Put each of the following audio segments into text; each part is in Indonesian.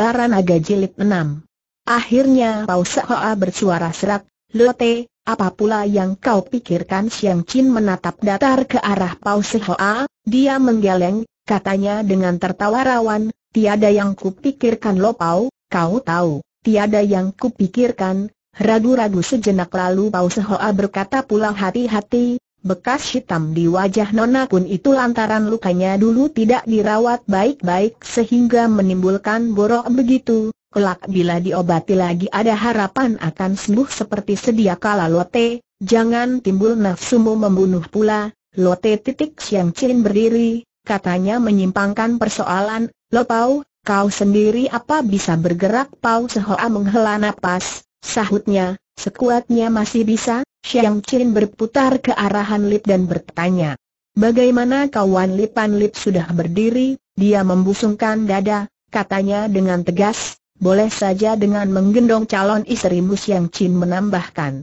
Baranaga Jilid 6. Akhirnya Pau Hoa bersuara serak, Lote, apa pula yang kau pikirkan Siang Chin menatap datar ke arah Pau Hoa, dia menggeleng, katanya dengan tertawa rawan, tiada yang kupikirkan lo Pau, kau tahu, tiada yang kupikirkan, ragu-ragu sejenak lalu Pau Hoa berkata pula hati-hati, Bekas hitam di wajah Nona Kun itu lantaran lukanya dulu tidak dirawat baik-baik sehingga menimbulkan borok begitu. Kelak bila diobati lagi ada harapan akan sembuh seperti sedia kala Lote, jangan timbul nafsumu membunuh pula. Lote titik Siang Chin berdiri, katanya menyimpangkan persoalan, Lo Pau, kau sendiri apa bisa bergerak Pau Sehoa menghela napas, sahutnya, sekuatnya masih bisa, Xiang Qin berputar ke arahan Lip dan bertanya. Bagaimana kawan Lip Lipan Lip sudah berdiri, dia membusungkan dada, katanya dengan tegas, boleh saja dengan menggendong calon istrimu. Mus Yang Chin menambahkan.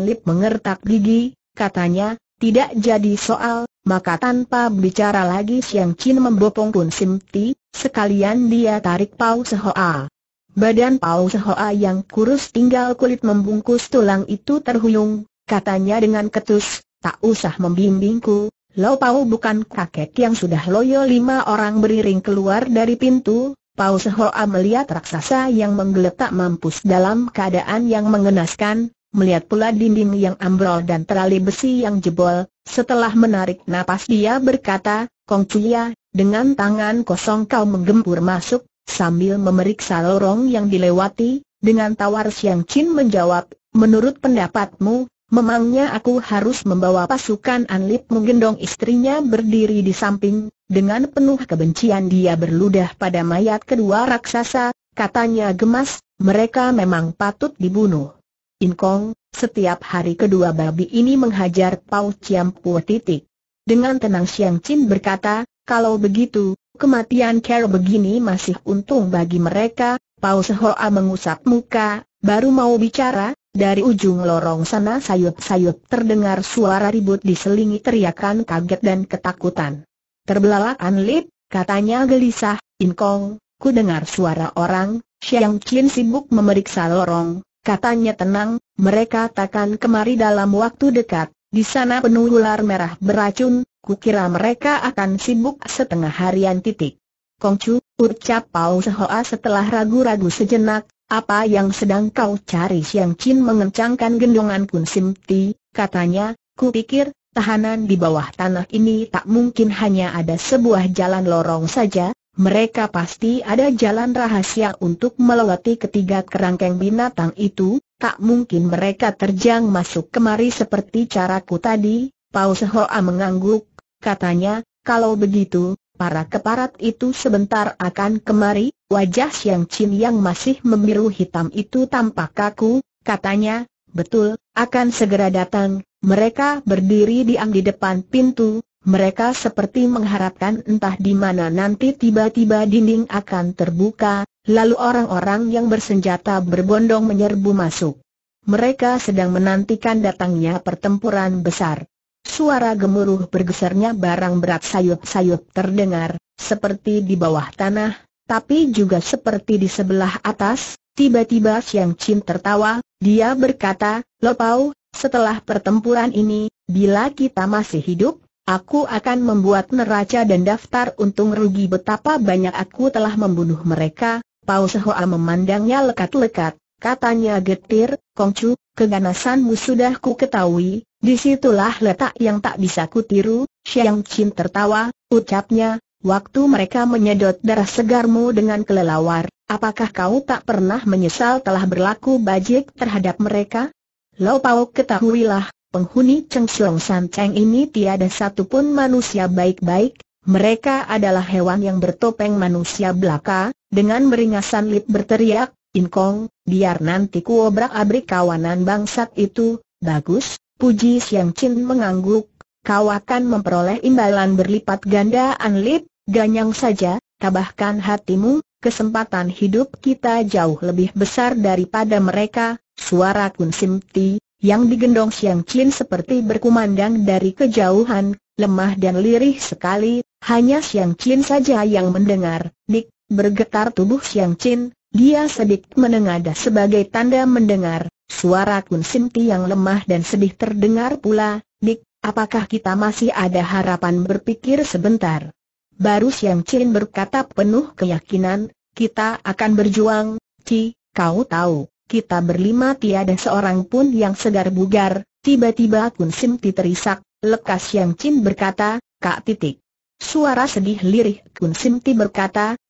Lip mengertak gigi, katanya, tidak jadi soal, maka tanpa bicara lagi Siang Chin membopong pun Sim Ti, sekalian dia tarik Pau Sehoa. Badan Pau Sehoa yang kurus tinggal kulit membungkus tulang itu terhuyung, Katanya dengan ketus, tak usah membimbingku, Lo Pau bukan kakek yang sudah loyo lima orang beriring keluar dari pintu, Pau Sehoa melihat raksasa yang menggeletak mampus dalam keadaan yang mengenaskan, melihat pula dinding yang ambrol dan terali besi yang jebol, setelah menarik napas dia berkata, Kong Cuya, dengan tangan kosong kau menggempur masuk, sambil memeriksa lorong yang dilewati, dengan tawar Siang Chin menjawab, menurut pendapatmu, Memangnya aku harus membawa pasukan Anlip menggendong istrinya berdiri di samping, dengan penuh kebencian dia berludah pada mayat kedua raksasa, katanya gemas, mereka memang patut dibunuh. Inkong, setiap hari kedua babi ini menghajar Pau Pua titik. Dengan tenang Siang Chin berkata, kalau begitu, kematian Carol begini masih untung bagi mereka, Pau Sehoa mengusap muka, baru mau bicara, dari ujung lorong sana sayup-sayup terdengar suara ribut diselingi teriakan kaget dan ketakutan. Terbelalakan lip, katanya gelisah, Inkong, ku dengar suara orang, Siang Chin sibuk memeriksa lorong, katanya tenang, mereka takkan kemari dalam waktu dekat, di sana penuh ular merah beracun, Ku kira mereka akan sibuk setengah harian titik. Kongcu, ucap Pau Sehoa setelah ragu-ragu sejenak, apa yang sedang kau cari Siang Chin mengencangkan gendongan Kun Sim Ti, katanya, ku pikir, tahanan di bawah tanah ini tak mungkin hanya ada sebuah jalan lorong saja, mereka pasti ada jalan rahasia untuk melewati ketiga kerangkeng binatang itu, tak mungkin mereka terjang masuk kemari seperti caraku tadi, Pau Sehoa mengangguk, katanya, kalau begitu, para keparat itu sebentar akan kemari, wajah Siang Chin yang masih memiru hitam itu tampak kaku, katanya, betul, akan segera datang, mereka berdiri diam di depan pintu, mereka seperti mengharapkan entah di mana nanti tiba-tiba dinding akan terbuka, lalu orang-orang yang bersenjata berbondong menyerbu masuk. Mereka sedang menantikan datangnya pertempuran besar. Suara gemuruh bergesernya barang berat sayup-sayup terdengar, seperti di bawah tanah, tapi juga seperti di sebelah atas. Tiba-tiba Siang Chin tertawa, dia berkata, "Lo pau, setelah pertempuran ini, bila kita masih hidup, aku akan membuat neraca dan daftar untung rugi betapa banyak aku telah membunuh mereka. Pau Sehoa memandangnya lekat-lekat, katanya getir, Kong Chu, keganasanmu sudah ku ketahui, Disitulah letak yang tak bisa kutiru, Xiang Qin tertawa, ucapnya, waktu mereka menyedot darah segarmu dengan kelelawar, apakah kau tak pernah menyesal telah berlaku bajik terhadap mereka? Lo Pao ketahuilah, penghuni Cheng Siong San Cheng ini tiada satupun manusia baik-baik, mereka adalah hewan yang bertopeng manusia belaka, dengan meringasan lip berteriak, Inkong, biar nanti kuobrak abrik kawanan bangsat itu, bagus, Puji Siang Chin mengangguk, kau akan memperoleh imbalan berlipat ganda Anlip, ganyang saja, tabahkan hatimu, kesempatan hidup kita jauh lebih besar daripada mereka, suara Kun Sim Ti, yang digendong Siang Chin seperti berkumandang dari kejauhan, lemah dan lirih sekali, hanya Siang Chin saja yang mendengar, dik, bergetar tubuh Siang Chin, dia sedikit menengadah sebagai tanda mendengar, Suara Kun Sinti yang lemah dan sedih terdengar pula, Dik, apakah kita masih ada harapan berpikir sebentar? Baru Siang Chin berkata penuh keyakinan, kita akan berjuang, Ci, kau tahu, kita berlima tiada seorang pun yang segar bugar, tiba-tiba Kun Sinti terisak, lekas Yang Chin berkata, Kak Titik. Suara sedih lirih Kun Sinti berkata,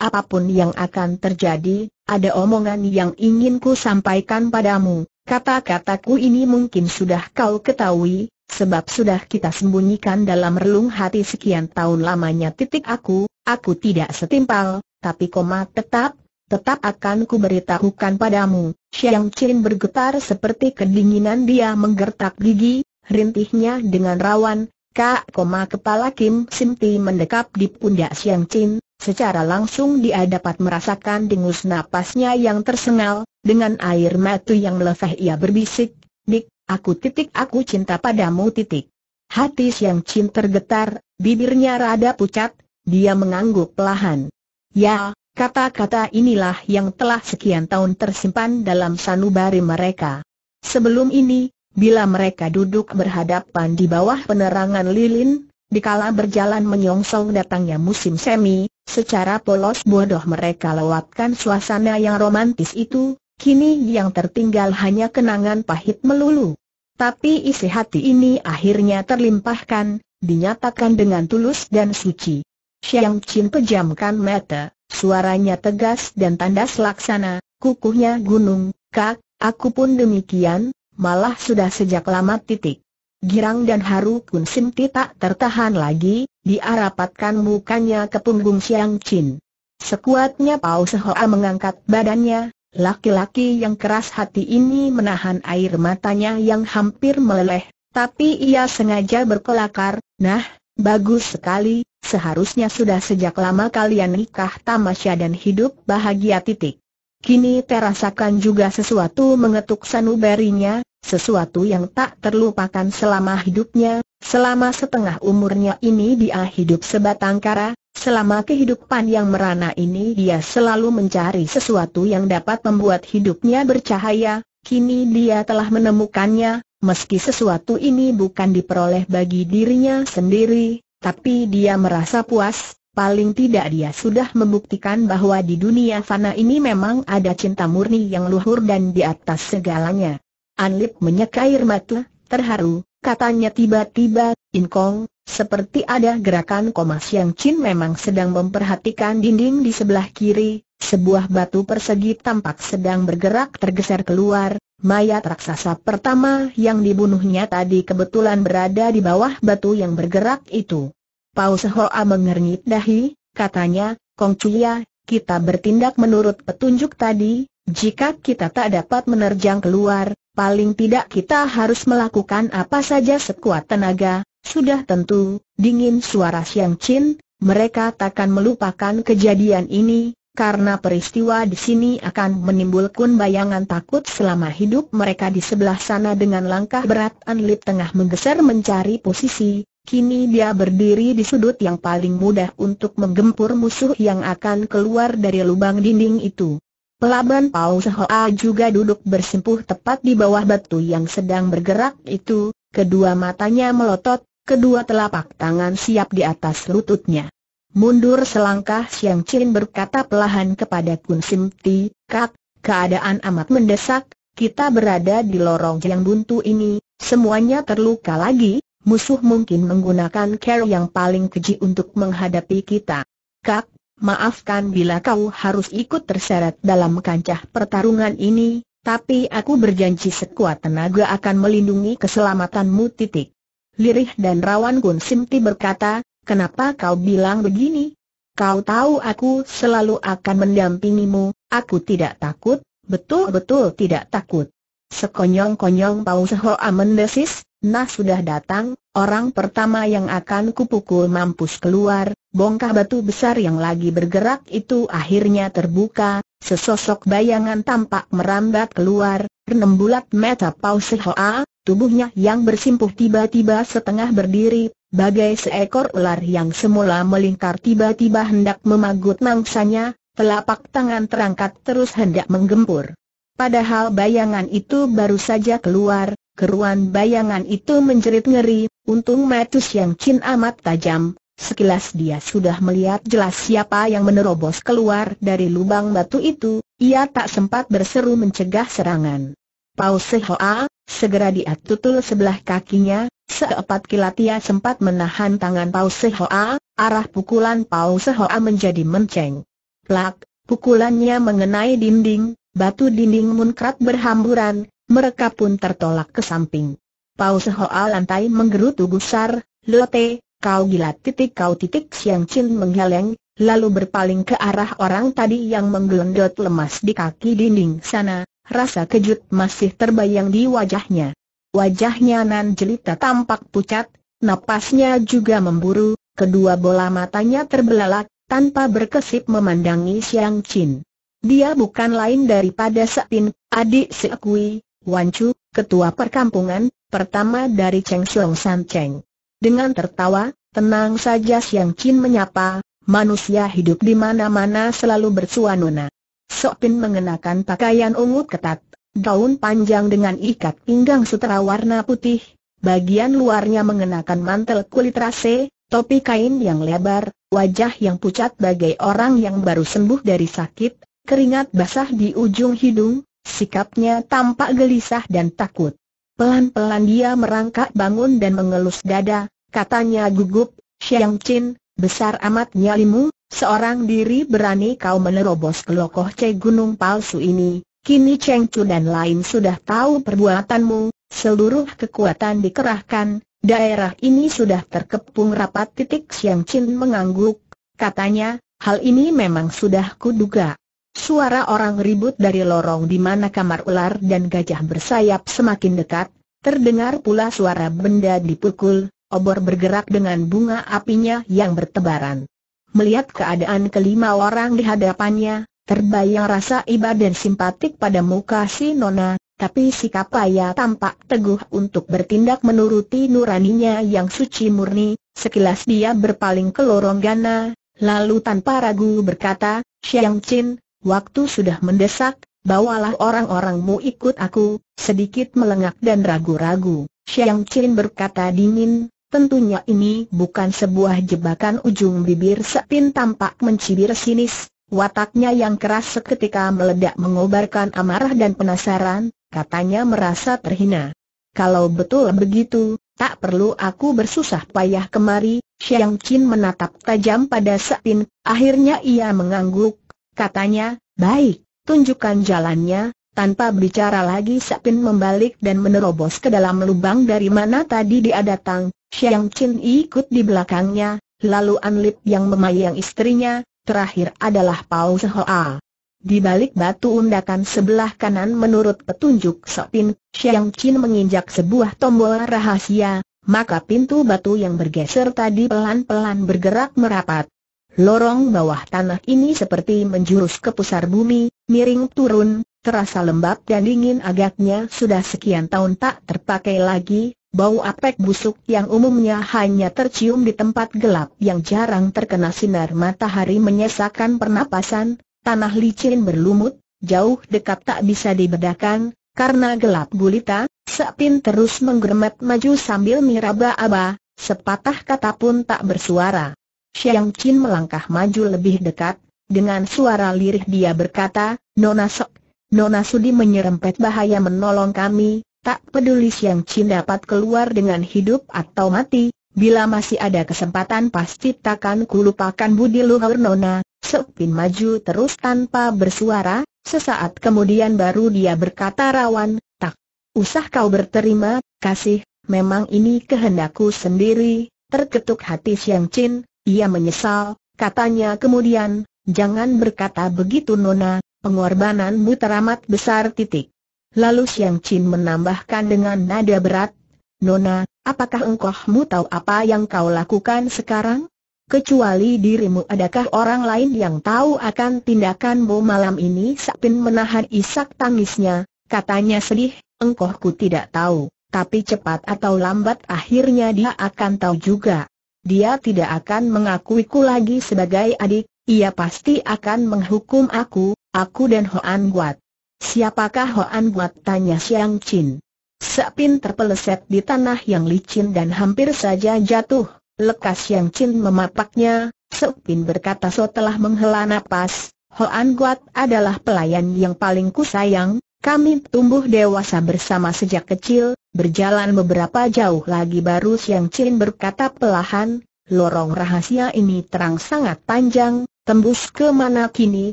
apapun yang akan terjadi, ada omongan yang ingin ku sampaikan padamu. Kata-kataku ini mungkin sudah kau ketahui, sebab sudah kita sembunyikan dalam relung hati sekian tahun lamanya titik aku, aku tidak setimpal, tapi koma tetap, tetap akan kuberitahukan padamu. Xiang Qin bergetar seperti kedinginan dia menggertak gigi, rintihnya dengan rawan, Kak koma kepala Kim Simti mendekap di pundak Xiang Qin, Secara langsung dia dapat merasakan dengus napasnya yang tersengal, dengan air mata yang meleleh ia berbisik, Dik, aku titik aku cinta padamu titik. Hati Siang cint tergetar, bibirnya rada pucat, dia mengangguk pelahan. Ya, kata-kata inilah yang telah sekian tahun tersimpan dalam sanubari mereka. Sebelum ini, bila mereka duduk berhadapan di bawah penerangan lilin, dikala berjalan menyongsong datangnya musim semi, Secara polos bodoh mereka lewatkan suasana yang romantis itu, kini yang tertinggal hanya kenangan pahit melulu. Tapi isi hati ini akhirnya terlimpahkan, dinyatakan dengan tulus dan suci. Xiang Qin pejamkan mata, suaranya tegas dan tandas laksana, kukuhnya gunung, kak, aku pun demikian, malah sudah sejak lama titik. Girang dan haru Kun Sinti tak tertahan lagi, diarapatkan mukanya ke punggung Siang Chin. Sekuatnya Paus Sehoa mengangkat badannya, laki-laki yang keras hati ini menahan air matanya yang hampir meleleh, tapi ia sengaja berkelakar, nah, bagus sekali, seharusnya sudah sejak lama kalian nikah tamasya dan hidup bahagia titik. Kini terasakan juga sesuatu mengetuk sanubarinya, sesuatu yang tak terlupakan selama hidupnya, selama setengah umurnya ini dia hidup sebatang kara, selama kehidupan yang merana ini dia selalu mencari sesuatu yang dapat membuat hidupnya bercahaya, kini dia telah menemukannya, meski sesuatu ini bukan diperoleh bagi dirinya sendiri, tapi dia merasa puas, Paling tidak dia sudah membuktikan bahwa di dunia fana ini memang ada cinta murni yang luhur dan di atas segalanya. Anlip menyeka air mata, terharu, katanya tiba-tiba, In Kong, seperti ada gerakan komas yang Chin memang sedang memperhatikan dinding di sebelah kiri, sebuah batu persegi tampak sedang bergerak tergeser keluar, mayat raksasa pertama yang dibunuhnya tadi kebetulan berada di bawah batu yang bergerak itu. Paus Hoa mengernyit dahi, katanya, Kong Chuya, kita bertindak menurut petunjuk tadi, jika kita tak dapat menerjang keluar, paling tidak kita harus melakukan apa saja sekuat tenaga, sudah tentu, dingin suara Siang Chin, mereka takkan melupakan kejadian ini, karena peristiwa di sini akan menimbulkan bayangan takut selama hidup mereka di sebelah sana dengan langkah berat Anlip tengah menggeser mencari posisi, kini dia berdiri di sudut yang paling mudah untuk menggempur musuh yang akan keluar dari lubang dinding itu. Pelaban Pau Sehoa juga duduk bersimpuh tepat di bawah batu yang sedang bergerak itu, kedua matanya melotot, kedua telapak tangan siap di atas lututnya. Mundur selangkah Siang Chin berkata pelahan kepada Kun Sim Ti, Kak, keadaan amat mendesak, kita berada di lorong yang buntu ini, semuanya terluka lagi, musuh mungkin menggunakan care yang paling keji untuk menghadapi kita. Kak, maafkan bila kau harus ikut terseret dalam kancah pertarungan ini, tapi aku berjanji sekuat tenaga akan melindungi keselamatanmu titik. Lirih dan rawan Gun Simti berkata, kenapa kau bilang begini? Kau tahu aku selalu akan mendampingimu, aku tidak takut, betul-betul tidak takut. Sekonyong-konyong Pau Sehoa mendesis, Nah sudah datang, orang pertama yang akan kupukul mampus keluar, bongkah batu besar yang lagi bergerak itu akhirnya terbuka, sesosok bayangan tampak merambat keluar, bulat meta paus hoa, tubuhnya yang bersimpuh tiba-tiba setengah berdiri, bagai seekor ular yang semula melingkar tiba-tiba hendak memagut mangsanya, telapak tangan terangkat terus hendak menggempur. Padahal bayangan itu baru saja keluar, Keruan bayangan itu menjerit ngeri, untung Matus yang cin amat tajam, sekilas dia sudah melihat jelas siapa yang menerobos keluar dari lubang batu itu, ia tak sempat berseru mencegah serangan. Pau Sehoa, segera dia tutul sebelah kakinya, seepat kilat ia sempat menahan tangan Pau Sehoa, arah pukulan Pau Sehoa menjadi menceng. Plak, pukulannya mengenai dinding, batu dinding munkrat berhamburan, mereka pun tertolak ke samping. Pau Sehoa lantai menggerutu gusar, Lote, kau gila titik kau titik Siang Chin menghaleng, lalu berpaling ke arah orang tadi yang menggelendot lemas di kaki dinding sana, rasa kejut masih terbayang di wajahnya. Wajahnya Nan Jelita tampak pucat, napasnya juga memburu, kedua bola matanya terbelalak, tanpa berkesip memandangi Siang Chin. Dia bukan lain daripada satin, adik Sekui, Wancu, ketua perkampungan, pertama dari Cheng Xiong San Cheng. Dengan tertawa, tenang saja Siang Chin menyapa, manusia hidup di mana-mana selalu bersuanuna. Sok Pin mengenakan pakaian ungu ketat, daun panjang dengan ikat pinggang sutera warna putih, bagian luarnya mengenakan mantel kulit rase, topi kain yang lebar, wajah yang pucat bagai orang yang baru sembuh dari sakit, keringat basah di ujung hidung, Sikapnya tampak gelisah dan takut. Pelan-pelan dia merangkak bangun dan mengelus dada, katanya gugup, Xiang Chin, besar amat nyalimu, seorang diri berani kau menerobos kelokoh Che Gunung palsu ini, kini Cheng Chu dan lain sudah tahu perbuatanmu, seluruh kekuatan dikerahkan, daerah ini sudah terkepung rapat titik Xiang Chin mengangguk, katanya, hal ini memang sudah kuduga. Suara orang ribut dari lorong di mana kamar ular dan gajah bersayap semakin dekat, terdengar pula suara benda dipukul, obor bergerak dengan bunga apinya yang bertebaran. Melihat keadaan kelima orang di hadapannya, terbayang rasa iba dan simpatik pada muka si Nona, tapi sikap ayah tampak teguh untuk bertindak menuruti nuraninya yang suci murni, sekilas dia berpaling ke lorong Gana, lalu tanpa ragu berkata, Siang Chin, waktu sudah mendesak, bawalah orang-orangmu ikut aku, sedikit melengak dan ragu-ragu. Xiang Qin berkata dingin, tentunya ini bukan sebuah jebakan ujung bibir Sepin tampak mencibir sinis, wataknya yang keras seketika meledak mengobarkan amarah dan penasaran, katanya merasa terhina. Kalau betul begitu, tak perlu aku bersusah payah kemari, Xiang Qin menatap tajam pada Sepin, akhirnya ia mengangguk, Katanya, baik, tunjukkan jalannya, tanpa berbicara lagi Sapin membalik dan menerobos ke dalam lubang dari mana tadi dia datang, Xiang Chin ikut di belakangnya, lalu An Lip yang memayang istrinya, terakhir adalah Pau Sehoa. Di balik batu undakan sebelah kanan menurut petunjuk Sapin, Xiang Chin menginjak sebuah tombol rahasia, maka pintu batu yang bergeser tadi pelan-pelan bergerak merapat. Lorong bawah tanah ini seperti menjurus ke pusar bumi, miring turun, terasa lembab dan dingin agaknya sudah sekian tahun tak terpakai lagi, bau apek busuk yang umumnya hanya tercium di tempat gelap yang jarang terkena sinar matahari menyesakan pernapasan, tanah licin berlumut, jauh dekat tak bisa dibedakan, karena gelap gulita, Sepin terus menggermet maju sambil miraba-aba, sepatah kata pun tak bersuara. Xiang Qin melangkah maju lebih dekat, dengan suara lirih dia berkata, Nona Sok, Nona Sudi menyerempet bahaya menolong kami, tak peduli Xiang Qin dapat keluar dengan hidup atau mati, bila masih ada kesempatan pasti takkan kulupakan budi luhur Nona, Sekpin maju terus tanpa bersuara, sesaat kemudian baru dia berkata rawan, tak usah kau berterima kasih, memang ini kehendakku sendiri, terketuk hati Siang Qin. Ia menyesal, katanya kemudian, jangan berkata begitu Nona, pengorbananmu teramat besar titik. Lalu Siang Chin menambahkan dengan nada berat, Nona, apakah engkaumu tahu apa yang kau lakukan sekarang? Kecuali dirimu adakah orang lain yang tahu akan tindakanmu malam ini Sapin menahan isak tangisnya, katanya sedih, engkauku tidak tahu, tapi cepat atau lambat akhirnya dia akan tahu juga dia tidak akan mengakuiku lagi sebagai adik, ia pasti akan menghukum aku, aku dan Hoan Guat. Siapakah Hoan Guat? tanya Siang Chin. Sepin terpeleset di tanah yang licin dan hampir saja jatuh, lekas Siang Chin memapaknya, Sepin berkata setelah menghela napas, Hoan Guat adalah pelayan yang paling kusayang, kami tumbuh dewasa bersama sejak kecil, berjalan beberapa jauh lagi baru Siang Chin berkata pelahan, lorong rahasia ini terang sangat panjang, tembus ke mana kini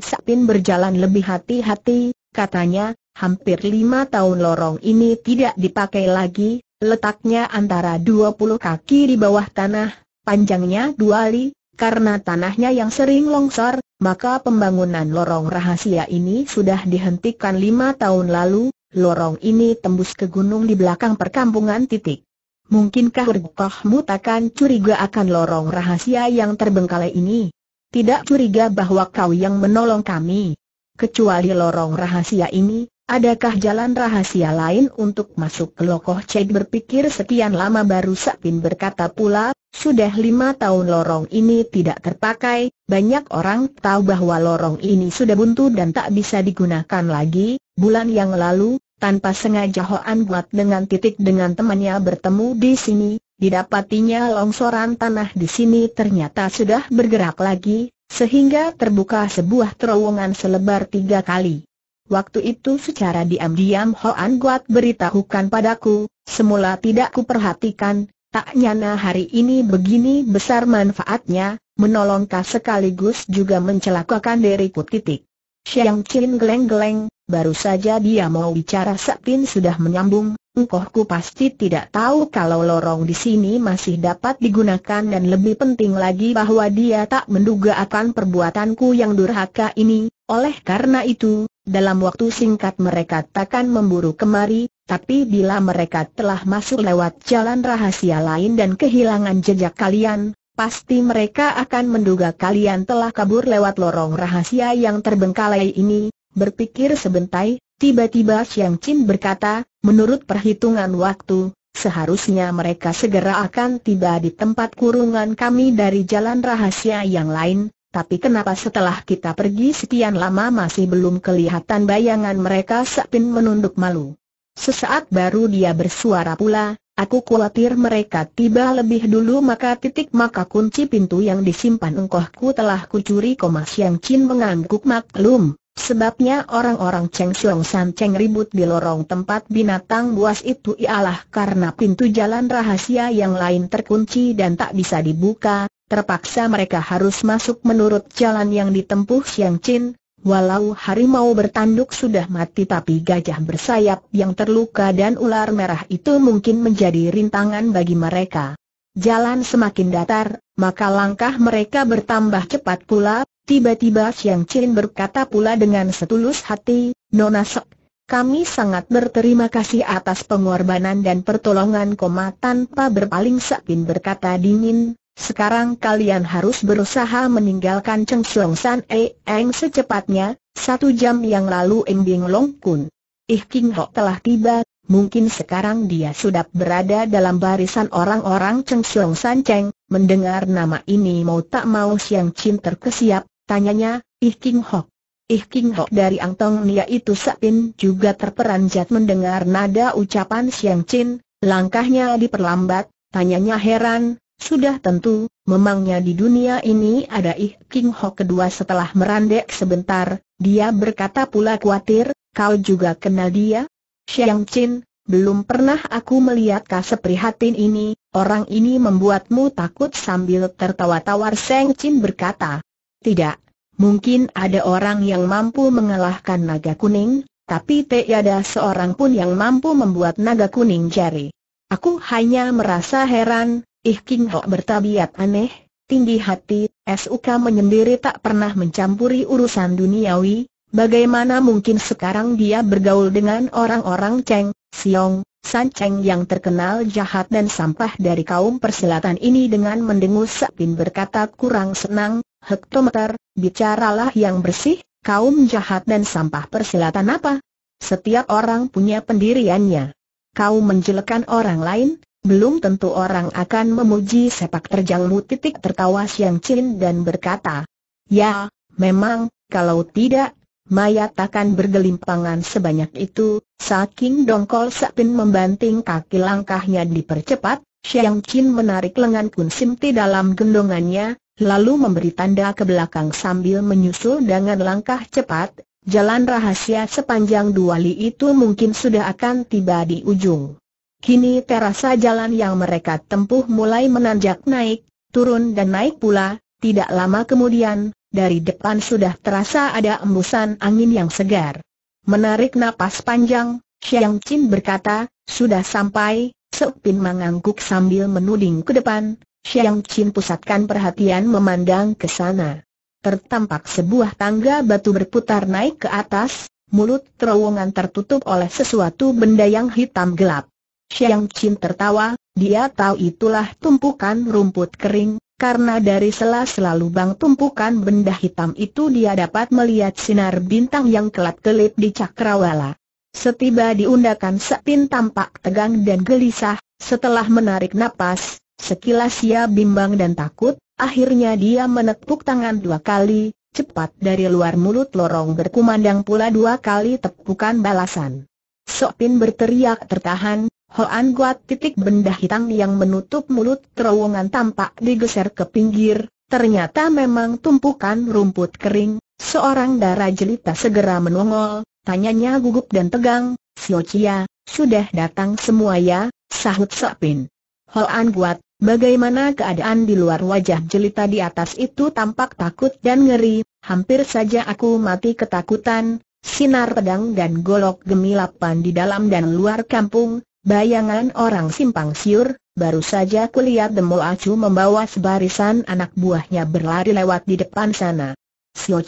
Sapin berjalan lebih hati-hati, katanya, hampir lima tahun lorong ini tidak dipakai lagi, letaknya antara dua puluh kaki di bawah tanah, panjangnya dua li, karena tanahnya yang sering longsor, maka pembangunan lorong rahasia ini sudah dihentikan lima tahun lalu, lorong ini tembus ke gunung di belakang perkampungan titik. Mungkinkah Urgoh Mutakan curiga akan lorong rahasia yang terbengkalai ini? Tidak curiga bahwa kau yang menolong kami. Kecuali lorong rahasia ini, Adakah jalan rahasia lain untuk masuk ke lokoh Cek berpikir sekian lama baru Sapin berkata pula, sudah lima tahun lorong ini tidak terpakai, banyak orang tahu bahwa lorong ini sudah buntu dan tak bisa digunakan lagi, bulan yang lalu, tanpa sengaja Hoan buat dengan titik dengan temannya bertemu di sini, didapatinya longsoran tanah di sini ternyata sudah bergerak lagi, sehingga terbuka sebuah terowongan selebar tiga kali. Waktu itu secara diam-diam Hoan Guat beritahukan padaku, semula tidak kuperhatikan, tak nyana hari ini begini besar manfaatnya, menolongkah sekaligus juga mencelakakan diriku titik. Siang Chin geleng-geleng, baru saja dia mau bicara Sepin sudah menyambung, engkohku pasti tidak tahu kalau lorong di sini masih dapat digunakan dan lebih penting lagi bahwa dia tak menduga akan perbuatanku yang durhaka ini, oleh karena itu, dalam waktu singkat mereka takkan memburu kemari, tapi bila mereka telah masuk lewat jalan rahasia lain dan kehilangan jejak kalian, pasti mereka akan menduga kalian telah kabur lewat lorong rahasia yang terbengkalai ini. Berpikir sebentar, tiba-tiba Xiang Chin berkata, menurut perhitungan waktu, seharusnya mereka segera akan tiba di tempat kurungan kami dari jalan rahasia yang lain, tapi kenapa setelah kita pergi sekian lama masih belum kelihatan bayangan mereka sepin menunduk malu. Sesaat baru dia bersuara pula, aku khawatir mereka tiba lebih dulu maka titik maka kunci pintu yang disimpan engkohku telah kucuri koma Siang Chin mengangguk maklum. Sebabnya orang-orang Cheng Xiong San Cheng ribut di lorong tempat binatang buas itu ialah karena pintu jalan rahasia yang lain terkunci dan tak bisa dibuka, terpaksa mereka harus masuk menurut jalan yang ditempuh Siang Chin, walau harimau bertanduk sudah mati tapi gajah bersayap yang terluka dan ular merah itu mungkin menjadi rintangan bagi mereka. Jalan semakin datar, maka langkah mereka bertambah cepat pula, tiba-tiba Siang Chin berkata pula dengan setulus hati, Nona Sok, kami sangat berterima kasih atas pengorbanan dan pertolongan koma tanpa berpaling Sakin berkata dingin, sekarang kalian harus berusaha meninggalkan Cheng Xiong San e Eng secepatnya, satu jam yang lalu Im Bing Long Kun. Ih King Ho telah tiba, mungkin sekarang dia sudah berada dalam barisan orang-orang Cheng Xiong San Cheng, mendengar nama ini mau tak mau Siang Chin terkesiap, tanyanya, Ih King Ho. Ih King Ho dari Ang Tong, Nia itu Sapin juga terperanjat mendengar nada ucapan Siang Chin, langkahnya diperlambat, tanyanya heran, sudah tentu, memangnya di dunia ini ada Ih King Ho kedua setelah merandek sebentar, dia berkata pula kuatir. kau juga kenal dia? Xiang Qin, belum pernah aku melihat kau seprihatin ini, orang ini membuatmu takut sambil tertawa-tawar Seng Qin berkata. Tidak, mungkin ada orang yang mampu mengalahkan naga kuning, tapi ada seorang pun yang mampu membuat naga kuning jari. Aku hanya merasa heran, Ih King Ho bertabiat aneh, tinggi hati, SUK menyendiri tak pernah mencampuri urusan duniawi, bagaimana mungkin sekarang dia bergaul dengan orang-orang Cheng, Siong, San Cheng yang terkenal jahat dan sampah dari kaum persilatan ini dengan mendengus Sapin berkata kurang senang, hektometer, bicaralah yang bersih, kaum jahat dan sampah persilatan apa? Setiap orang punya pendiriannya. Kau menjelekan orang lain, belum tentu orang akan memuji sepak terjangmu titik tertawa Siang Chin dan berkata, Ya, memang, kalau tidak, mayat akan bergelimpangan sebanyak itu, saking dongkol Sapin membanting kaki langkahnya dipercepat, Siang Chin menarik lengan Kun Simti dalam gendongannya, lalu memberi tanda ke belakang sambil menyusul dengan langkah cepat, jalan rahasia sepanjang dua li itu mungkin sudah akan tiba di ujung. Kini terasa jalan yang mereka tempuh mulai menanjak naik, turun dan naik pula, tidak lama kemudian, dari depan sudah terasa ada embusan angin yang segar. Menarik napas panjang, Xiang Qin berkata, sudah sampai, Seupin mengangguk sambil menuding ke depan, Xiang Qin pusatkan perhatian memandang ke sana. Tertampak sebuah tangga batu berputar naik ke atas, mulut terowongan tertutup oleh sesuatu benda yang hitam gelap. Xiang Qin tertawa, dia tahu itulah tumpukan rumput kering, karena dari sela-sela lubang tumpukan benda hitam itu dia dapat melihat sinar bintang yang kelap-kelip di cakrawala. Setiba diundakan, Sepin tampak tegang dan gelisah, setelah menarik napas, sekilas ia bimbang dan takut, akhirnya dia menepuk tangan dua kali, cepat dari luar mulut lorong berkumandang pula dua kali tepukan balasan. Sopin berteriak tertahan, Hoan Guat titik benda hitam yang menutup mulut terowongan tampak digeser ke pinggir, ternyata memang tumpukan rumput kering, seorang darah jelita segera menongol, tanyanya gugup dan tegang, Sio Chia, sudah datang semua ya, sahut Sapin. Hoan Guat, bagaimana keadaan di luar wajah jelita di atas itu tampak takut dan ngeri, hampir saja aku mati ketakutan, Sinar pedang dan golok gemilapan di dalam dan luar kampung, Bayangan orang simpang siur, baru saja kulihat Demo Acu membawa sebarisan anak buahnya berlari lewat di depan sana. Sio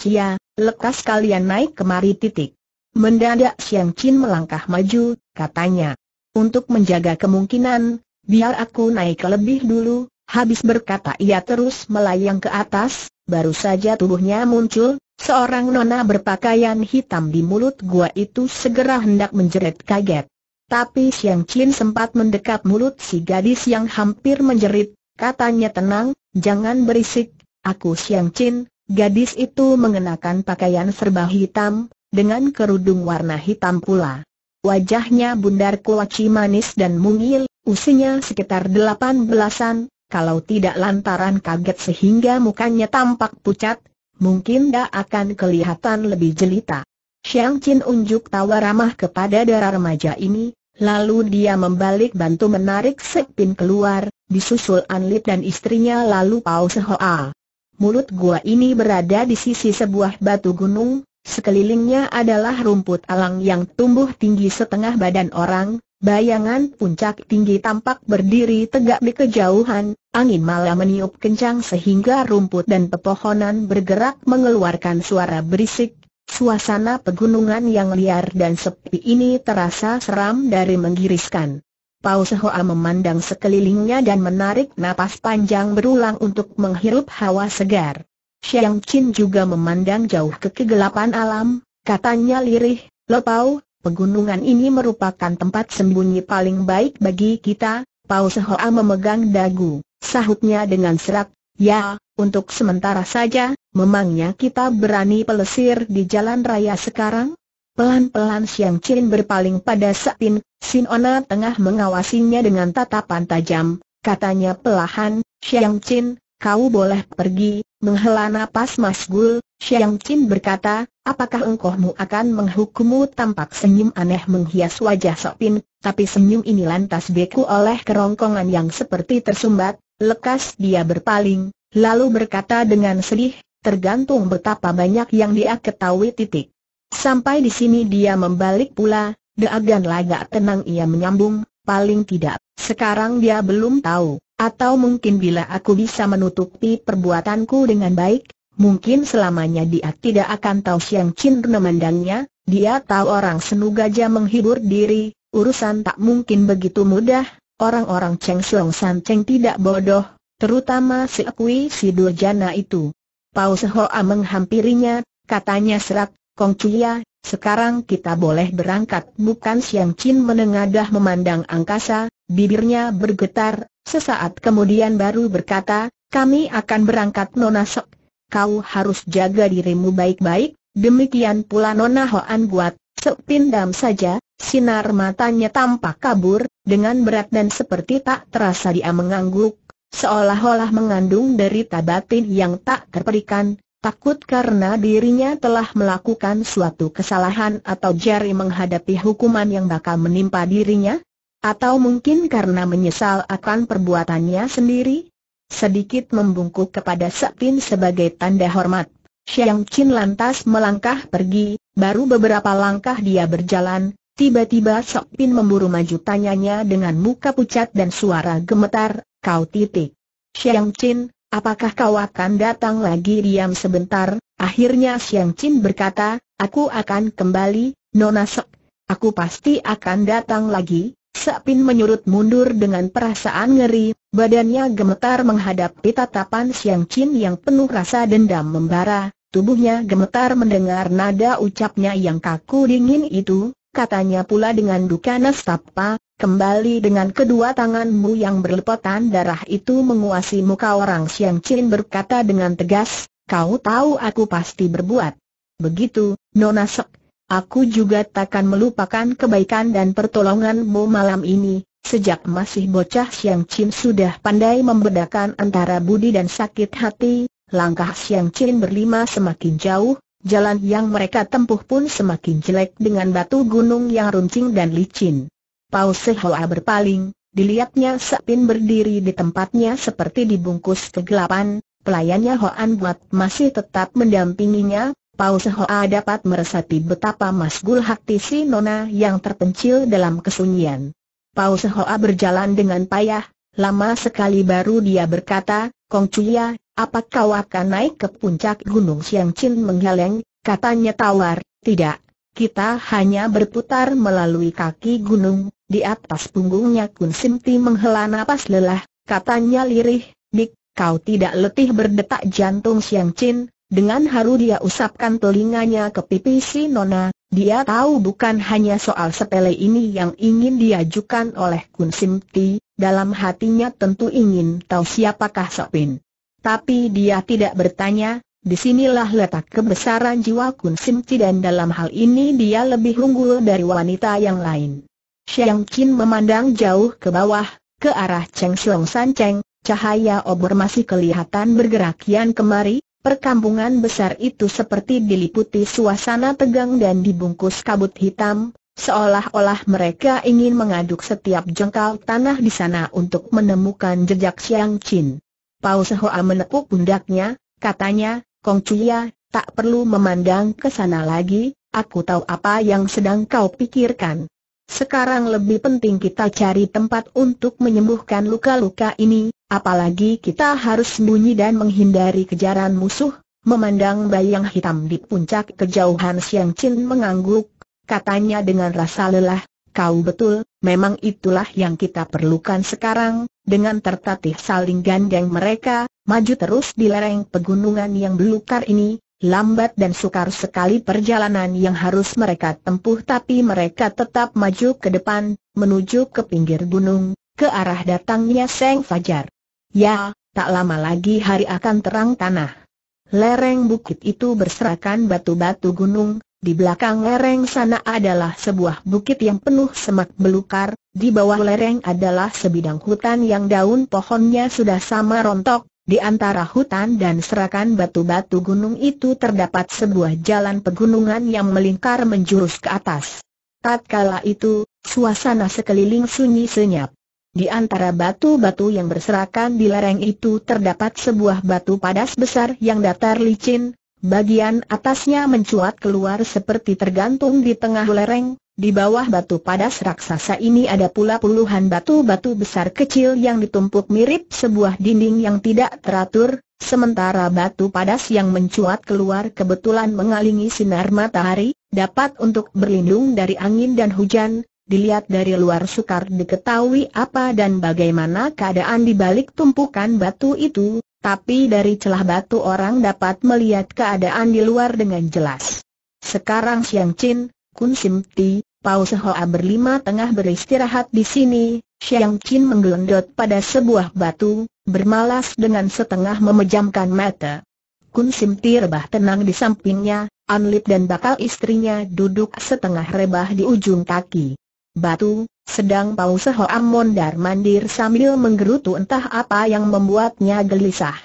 lekas kalian naik kemari titik. Mendadak Siang Chin melangkah maju, katanya. Untuk menjaga kemungkinan, biar aku naik lebih dulu, habis berkata ia terus melayang ke atas, baru saja tubuhnya muncul, seorang nona berpakaian hitam di mulut gua itu segera hendak menjerit kaget. Tapi Siang Chin sempat mendekat mulut si gadis yang hampir menjerit, katanya tenang, jangan berisik, aku Siang Chin, gadis itu mengenakan pakaian serba hitam, dengan kerudung warna hitam pula. Wajahnya bundar kuaci manis dan mungil, usianya sekitar delapan belasan, kalau tidak lantaran kaget sehingga mukanya tampak pucat, mungkin dia akan kelihatan lebih jelita. Xiang Qin unjuk tawa ramah kepada darah remaja ini, lalu dia membalik bantu menarik Pin keluar, disusul An Lip dan istrinya lalu Se Hoa. Mulut gua ini berada di sisi sebuah batu gunung, sekelilingnya adalah rumput alang yang tumbuh tinggi setengah badan orang, bayangan puncak tinggi tampak berdiri tegak di kejauhan, angin malah meniup kencang sehingga rumput dan pepohonan bergerak mengeluarkan suara berisik, Suasana pegunungan yang liar dan sepi ini terasa seram dari menggiriskan. Paus Hoa memandang sekelilingnya dan menarik napas panjang berulang untuk menghirup hawa segar. Xiang Qin juga memandang jauh ke kegelapan alam, katanya lirih, Lo Pau, pegunungan ini merupakan tempat sembunyi paling baik bagi kita, Paus Hoa memegang dagu, sahutnya dengan serak, Ya, untuk sementara saja, memangnya kita berani pelesir di jalan raya sekarang? Pelan-pelan Siang Chin berpaling pada Satin, Sin Ona tengah mengawasinya dengan tatapan tajam, katanya pelahan, Siang Chin, kau boleh pergi, menghela napas Mas Gul, Siang Chin berkata, apakah engkau akan menghukummu tampak senyum aneh menghias wajah Satin, tapi senyum ini lantas beku oleh kerongkongan yang seperti tersumbat, Lekas dia berpaling, lalu berkata dengan sedih, tergantung betapa banyak yang dia ketahui titik. Sampai di sini dia membalik pula, Deagan lagak tenang ia menyambung, paling tidak, sekarang dia belum tahu, atau mungkin bila aku bisa menutupi perbuatanku dengan baik, mungkin selamanya dia tidak akan tahu Siang cinder memandangnya, dia tahu orang senugaja menghibur diri, urusan tak mungkin begitu mudah, Orang-orang Cheng Xiong San Cheng tidak bodoh, terutama si Kui si Durjana itu. Pau Sehoa menghampirinya, katanya serak, Kong Chuya, sekarang kita boleh berangkat bukan Siang Chin menengadah memandang angkasa, bibirnya bergetar, sesaat kemudian baru berkata, kami akan berangkat Nona Sok. Kau harus jaga dirimu baik-baik, demikian pula Nona Hoan buat. Sepindam saja, sinar matanya tampak kabur, dengan berat dan seperti tak terasa dia mengangguk, seolah-olah mengandung derita batin yang tak terperikan, takut karena dirinya telah melakukan suatu kesalahan atau jari menghadapi hukuman yang bakal menimpa dirinya, atau mungkin karena menyesal akan perbuatannya sendiri, sedikit membungkuk kepada Sepin sebagai tanda hormat. Xiang Qin lantas melangkah pergi, baru beberapa langkah dia berjalan, tiba-tiba Sok Pin memburu maju tanyanya dengan muka pucat dan suara gemetar, kau titik. Xiang Qin, apakah kau akan datang lagi diam sebentar? Akhirnya Xiang Qin berkata, aku akan kembali, Nona Sok. Aku pasti akan datang lagi, Sapin menyurut mundur dengan perasaan ngeri, badannya gemetar menghadapi tatapan Siang Chin yang penuh rasa dendam membara, tubuhnya gemetar mendengar nada ucapnya yang kaku dingin itu, katanya pula dengan duka nestapa, kembali dengan kedua tanganmu yang berlepotan darah itu menguasai muka orang Siang Chin berkata dengan tegas, kau tahu aku pasti berbuat. Begitu, Nona Sek, Aku juga takkan melupakan kebaikan dan pertolonganmu malam ini. Sejak masih bocah Siang Chin sudah pandai membedakan antara budi dan sakit hati, langkah Siang Chin berlima semakin jauh, jalan yang mereka tempuh pun semakin jelek dengan batu gunung yang runcing dan licin. Pau Sehoa berpaling, dilihatnya Sapin berdiri di tempatnya seperti dibungkus kegelapan, pelayannya Hoan Buat masih tetap mendampinginya, Paus Hoa dapat meresapi betapa masgul hakti si Nona yang terpencil dalam kesunyian. Paus Hoa berjalan dengan payah, lama sekali baru dia berkata, Kong Cuya, apa kau akan naik ke puncak Gunung Siang Chin menggeleng? Katanya tawar, tidak, kita hanya berputar melalui kaki gunung, di atas punggungnya Kun Simti menghela nafas lelah, katanya lirih, Dik, kau tidak letih berdetak jantung Siang Chin, dengan haru dia usapkan telinganya ke pipi si Nona, dia tahu bukan hanya soal sepele ini yang ingin diajukan oleh Kun Simti, dalam hatinya tentu ingin tahu siapakah Sopin. Tapi dia tidak bertanya, disinilah letak kebesaran jiwa Kun Simti dan dalam hal ini dia lebih unggul dari wanita yang lain. Xiang Qin memandang jauh ke bawah, ke arah Cheng Xiong San Cheng, cahaya obor masih kelihatan bergerak bergerakian kemari, Perkampungan besar itu seperti diliputi suasana tegang dan dibungkus kabut hitam, seolah-olah mereka ingin mengaduk setiap jengkal tanah di sana untuk menemukan jejak Siang Qin. Pao Sehoa menepuk pundaknya, katanya, Kong Chuya, tak perlu memandang ke sana lagi, aku tahu apa yang sedang kau pikirkan. Sekarang lebih penting kita cari tempat untuk menyembuhkan luka-luka ini, apalagi kita harus sembunyi dan menghindari kejaran musuh. Memandang bayang hitam di puncak kejauhan Siang Chin mengangguk, katanya dengan rasa lelah, kau betul, memang itulah yang kita perlukan sekarang, dengan tertatih saling gandeng mereka, maju terus di lereng pegunungan yang belukar ini, Lambat dan sukar sekali perjalanan yang harus mereka tempuh tapi mereka tetap maju ke depan, menuju ke pinggir gunung, ke arah datangnya Seng Fajar. Ya, tak lama lagi hari akan terang tanah. Lereng bukit itu berserakan batu-batu gunung, di belakang lereng sana adalah sebuah bukit yang penuh semak belukar, di bawah lereng adalah sebidang hutan yang daun pohonnya sudah sama rontok, di antara hutan dan serakan batu-batu gunung itu terdapat sebuah jalan pegunungan yang melingkar menjurus ke atas. Tatkala itu, suasana sekeliling sunyi senyap. Di antara batu-batu yang berserakan di lereng itu terdapat sebuah batu padas besar yang datar licin, bagian atasnya mencuat keluar seperti tergantung di tengah lereng, di bawah batu padas raksasa ini ada pula puluhan batu-batu besar kecil yang ditumpuk mirip sebuah dinding yang tidak teratur, sementara batu padas yang mencuat keluar kebetulan mengalingi sinar matahari, dapat untuk berlindung dari angin dan hujan, dilihat dari luar sukar diketahui apa dan bagaimana keadaan di balik tumpukan batu itu, tapi dari celah batu orang dapat melihat keadaan di luar dengan jelas. Sekarang Siang Chin, Kun Sim Ti, Pau Hoa berlima tengah beristirahat di sini, Xiang Qin menggelendot pada sebuah batu, bermalas dengan setengah memejamkan mata. Kun Sim Ti rebah tenang di sampingnya, An Lip dan bakal istrinya duduk setengah rebah di ujung kaki. Batu, sedang Pau Hoa mondar mandir sambil menggerutu entah apa yang membuatnya gelisah.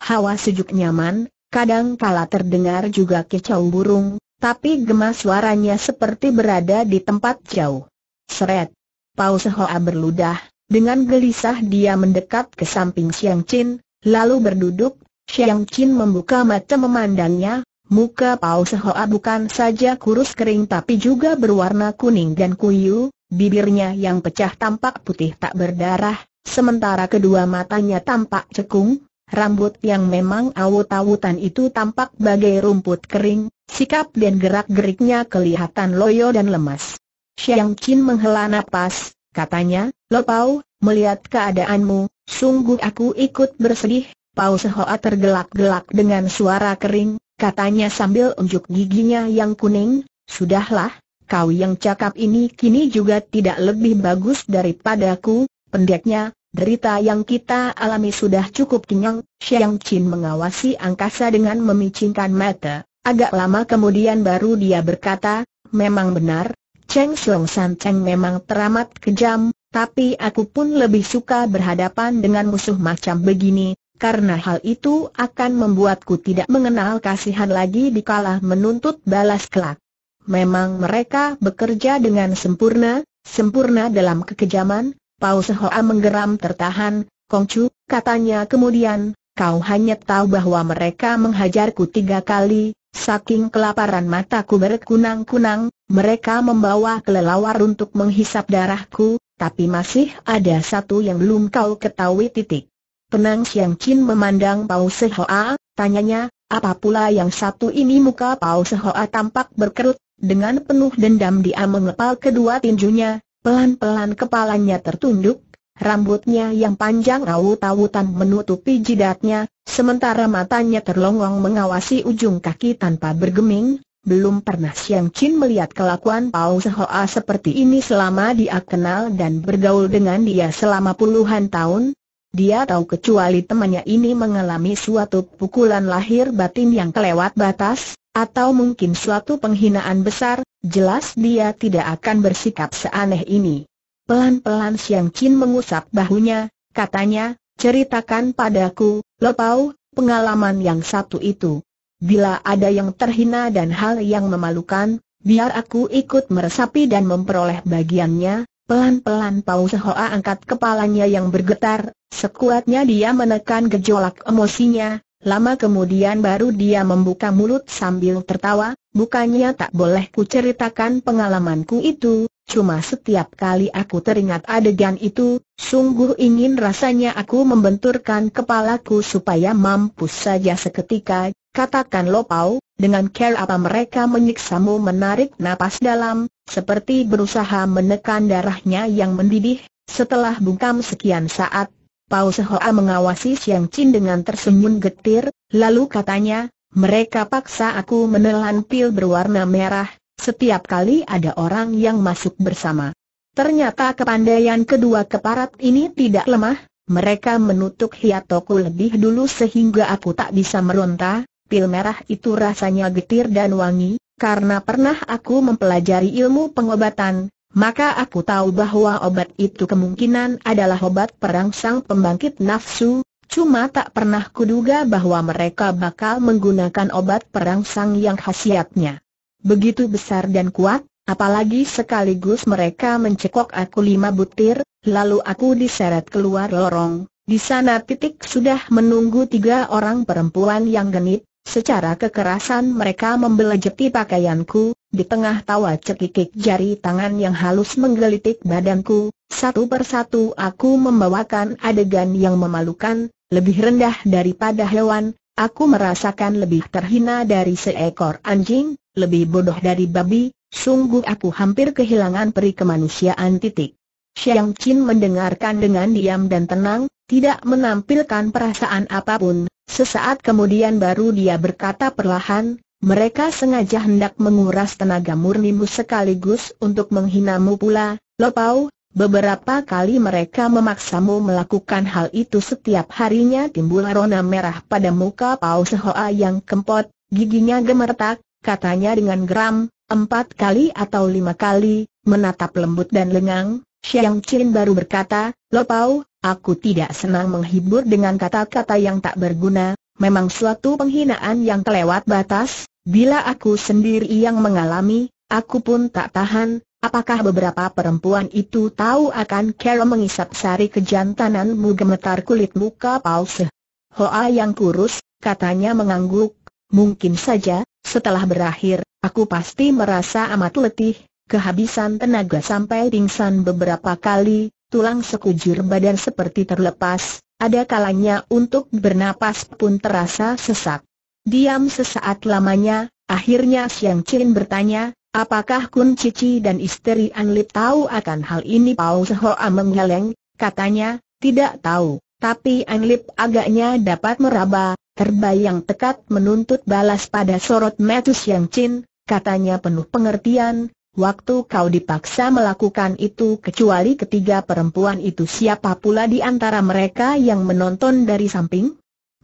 Hawa sejuk nyaman, kadang kala terdengar juga kicau burung, tapi gemas suaranya seperti berada di tempat jauh. Seret. Pau Sehoa berludah, dengan gelisah dia mendekat ke samping Siang Chin, lalu berduduk, Siang Chin membuka mata memandangnya, muka Pau Sehoa bukan saja kurus kering tapi juga berwarna kuning dan kuyu, bibirnya yang pecah tampak putih tak berdarah, sementara kedua matanya tampak cekung, Rambut yang memang awut-awutan itu tampak bagai rumput kering, Sikap dan gerak-geriknya kelihatan loyo dan lemas. Xiang Qin menghela nafas. katanya, Lo Pao, melihat keadaanmu, sungguh aku ikut bersedih, Pau Sehoa tergelak-gelak dengan suara kering, katanya sambil unjuk giginya yang kuning, Sudahlah, kau yang cakap ini kini juga tidak lebih bagus daripadaku, pendeknya, derita yang kita alami sudah cukup kenyang, Xiang Qin mengawasi angkasa dengan memicingkan mata. Agak lama kemudian baru dia berkata, memang benar, Cheng Xiong San Cheng memang teramat kejam, tapi aku pun lebih suka berhadapan dengan musuh macam begini, karena hal itu akan membuatku tidak mengenal kasihan lagi dikala menuntut balas kelak. Memang mereka bekerja dengan sempurna, sempurna dalam kekejaman, Pao Sehoa menggeram tertahan, Kong Chu, katanya kemudian, kau hanya tahu bahwa mereka menghajarku tiga kali, Saking kelaparan mataku berkunang-kunang, mereka membawa kelelawar untuk menghisap darahku, tapi masih ada satu yang belum kau ketahui titik. Penang Siang Chin memandang Pau Sehoa, tanyanya, apa pula yang satu ini muka Se Sehoa tampak berkerut, dengan penuh dendam dia mengepal kedua tinjunya, pelan-pelan kepalanya tertunduk, Rambutnya yang panjang rawut-rawutan menutupi jidatnya, sementara matanya terlongong mengawasi ujung kaki tanpa bergeming, belum pernah Siang Chin melihat kelakuan Pao Sehoa seperti ini selama dia kenal dan bergaul dengan dia selama puluhan tahun. Dia tahu kecuali temannya ini mengalami suatu pukulan lahir batin yang kelewat batas, atau mungkin suatu penghinaan besar, jelas dia tidak akan bersikap seaneh ini. Pelan-pelan Siang Chin mengusap bahunya, katanya, ceritakan padaku, Lepau, pengalaman yang satu itu. Bila ada yang terhina dan hal yang memalukan, biar aku ikut meresapi dan memperoleh bagiannya, Pelan-pelan Pau Sehoa angkat kepalanya yang bergetar, sekuatnya dia menekan gejolak emosinya, lama kemudian baru dia membuka mulut sambil tertawa, bukannya tak boleh ku ceritakan pengalamanku itu, Cuma setiap kali aku teringat adegan itu, sungguh ingin rasanya aku membenturkan kepalaku supaya mampus saja seketika, katakan Lopau, dengan care apa mereka menyiksamu menarik napas dalam, seperti berusaha menekan darahnya yang mendidih, setelah bungkam sekian saat, Pau Sehoa mengawasi Siang Chin dengan tersenyum getir, lalu katanya, mereka paksa aku menelan pil berwarna merah, setiap kali ada orang yang masuk bersama. Ternyata kepandaian kedua keparat ini tidak lemah, mereka menutup hiatoku lebih dulu sehingga aku tak bisa meronta, pil merah itu rasanya getir dan wangi, karena pernah aku mempelajari ilmu pengobatan, maka aku tahu bahwa obat itu kemungkinan adalah obat perangsang pembangkit nafsu, cuma tak pernah kuduga bahwa mereka bakal menggunakan obat perangsang yang khasiatnya begitu besar dan kuat, apalagi sekaligus mereka mencekok aku lima butir, lalu aku diseret keluar lorong. Di sana titik sudah menunggu tiga orang perempuan yang genit, secara kekerasan mereka membelejeti pakaianku, di tengah tawa cekikik jari tangan yang halus menggelitik badanku, satu persatu aku membawakan adegan yang memalukan, lebih rendah daripada hewan, Aku merasakan lebih terhina dari seekor anjing, lebih bodoh dari babi, sungguh aku hampir kehilangan peri kemanusiaan titik. Xiang Qin mendengarkan dengan diam dan tenang, tidak menampilkan perasaan apapun, sesaat kemudian baru dia berkata perlahan, mereka sengaja hendak menguras tenaga murnimu sekaligus untuk menghinamu pula, pau, Beberapa kali mereka memaksamu melakukan hal itu setiap harinya timbul rona merah pada muka Paus Sehoa yang kempot, giginya gemertak, katanya dengan geram, empat kali atau lima kali, menatap lembut dan lengang, Xiang Qin baru berkata, Lo Paus, aku tidak senang menghibur dengan kata-kata yang tak berguna, memang suatu penghinaan yang kelewat batas, bila aku sendiri yang mengalami, aku pun tak tahan, Apakah beberapa perempuan itu tahu akan Carol mengisap sari kejantananmu gemetar kulit muka palsu? Hoa yang kurus, katanya mengangguk, mungkin saja, setelah berakhir, aku pasti merasa amat letih, kehabisan tenaga sampai pingsan beberapa kali, tulang sekujur badan seperti terlepas, ada kalanya untuk bernapas pun terasa sesak. Diam sesaat lamanya, akhirnya Siang Chin bertanya, Apakah Kun Cici dan istri An Lip tahu akan hal ini? Pau Sehoa menggeleng, katanya, tidak tahu, tapi An Lip agaknya dapat meraba, terbayang tekad menuntut balas pada sorot Metus Yang Chin, katanya penuh pengertian, waktu kau dipaksa melakukan itu kecuali ketiga perempuan itu siapa pula di antara mereka yang menonton dari samping?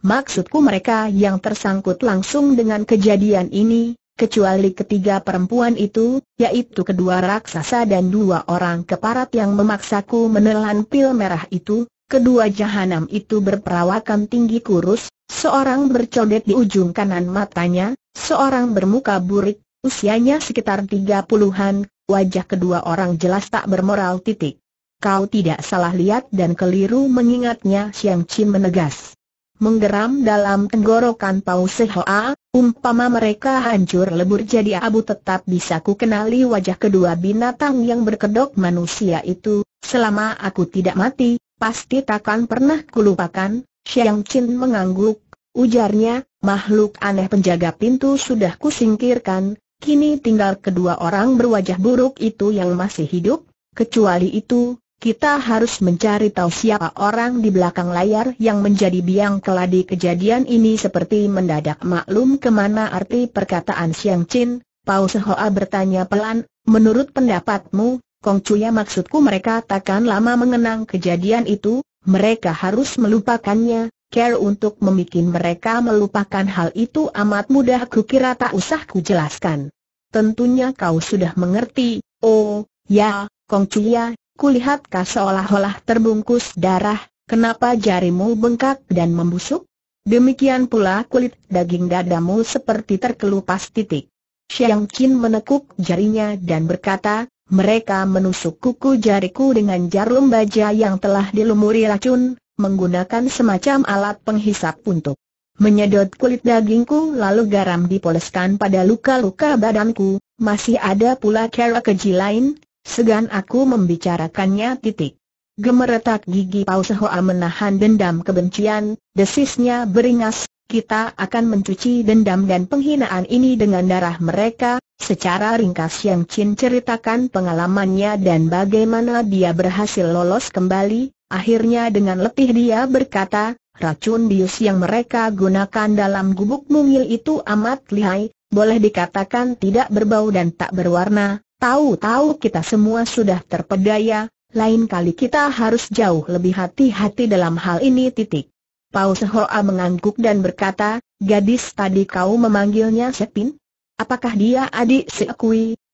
Maksudku mereka yang tersangkut langsung dengan kejadian ini, kecuali ketiga perempuan itu, yaitu kedua raksasa dan dua orang keparat yang memaksaku menelan pil merah itu, kedua jahanam itu berperawakan tinggi kurus, seorang bercodet di ujung kanan matanya, seorang bermuka burik, usianya sekitar tiga puluhan, wajah kedua orang jelas tak bermoral titik. Kau tidak salah lihat dan keliru mengingatnya Siang Chin menegas. Menggeram dalam tenggorokan Pau Sehoa, Umpama mereka hancur lebur jadi abu tetap bisa ku kenali wajah kedua binatang yang berkedok manusia itu, selama aku tidak mati, pasti takkan pernah kulupakan, Xiang Qin mengangguk, ujarnya, makhluk aneh penjaga pintu sudah kusingkirkan, kini tinggal kedua orang berwajah buruk itu yang masih hidup, kecuali itu, kita harus mencari tahu siapa orang di belakang layar yang menjadi biang keladi kejadian ini seperti mendadak maklum kemana arti perkataan Siang Chin, Paus Sehoa bertanya pelan, menurut pendapatmu, Kong Cuya maksudku mereka takkan lama mengenang kejadian itu, mereka harus melupakannya, care untuk membuat mereka melupakan hal itu amat mudah kukira tak usah kujelaskan. Tentunya kau sudah mengerti, oh, ya, Kong Cuya, Kulihat kau seolah-olah terbungkus darah, kenapa jarimu bengkak dan membusuk? Demikian pula kulit daging dadamu seperti terkelupas titik. Xiang Qin menekuk jarinya dan berkata, mereka menusuk kuku jariku dengan jarum baja yang telah dilumuri racun, menggunakan semacam alat penghisap untuk menyedot kulit dagingku lalu garam dipoleskan pada luka-luka badanku, masih ada pula cara keji lain, Segan aku membicarakannya titik. Gemeretak gigi Paus Hoa menahan dendam kebencian, desisnya beringas, kita akan mencuci dendam dan penghinaan ini dengan darah mereka, secara ringkas Yang Chin ceritakan pengalamannya dan bagaimana dia berhasil lolos kembali, akhirnya dengan letih dia berkata, racun bius yang mereka gunakan dalam gubuk mungil itu amat lihai, boleh dikatakan tidak berbau dan tak berwarna, Tahu-tahu kita semua sudah terpedaya, lain kali kita harus jauh lebih hati-hati dalam hal ini titik. Pau Sehoa mengangguk dan berkata, gadis tadi kau memanggilnya Sepin? Apakah dia adik si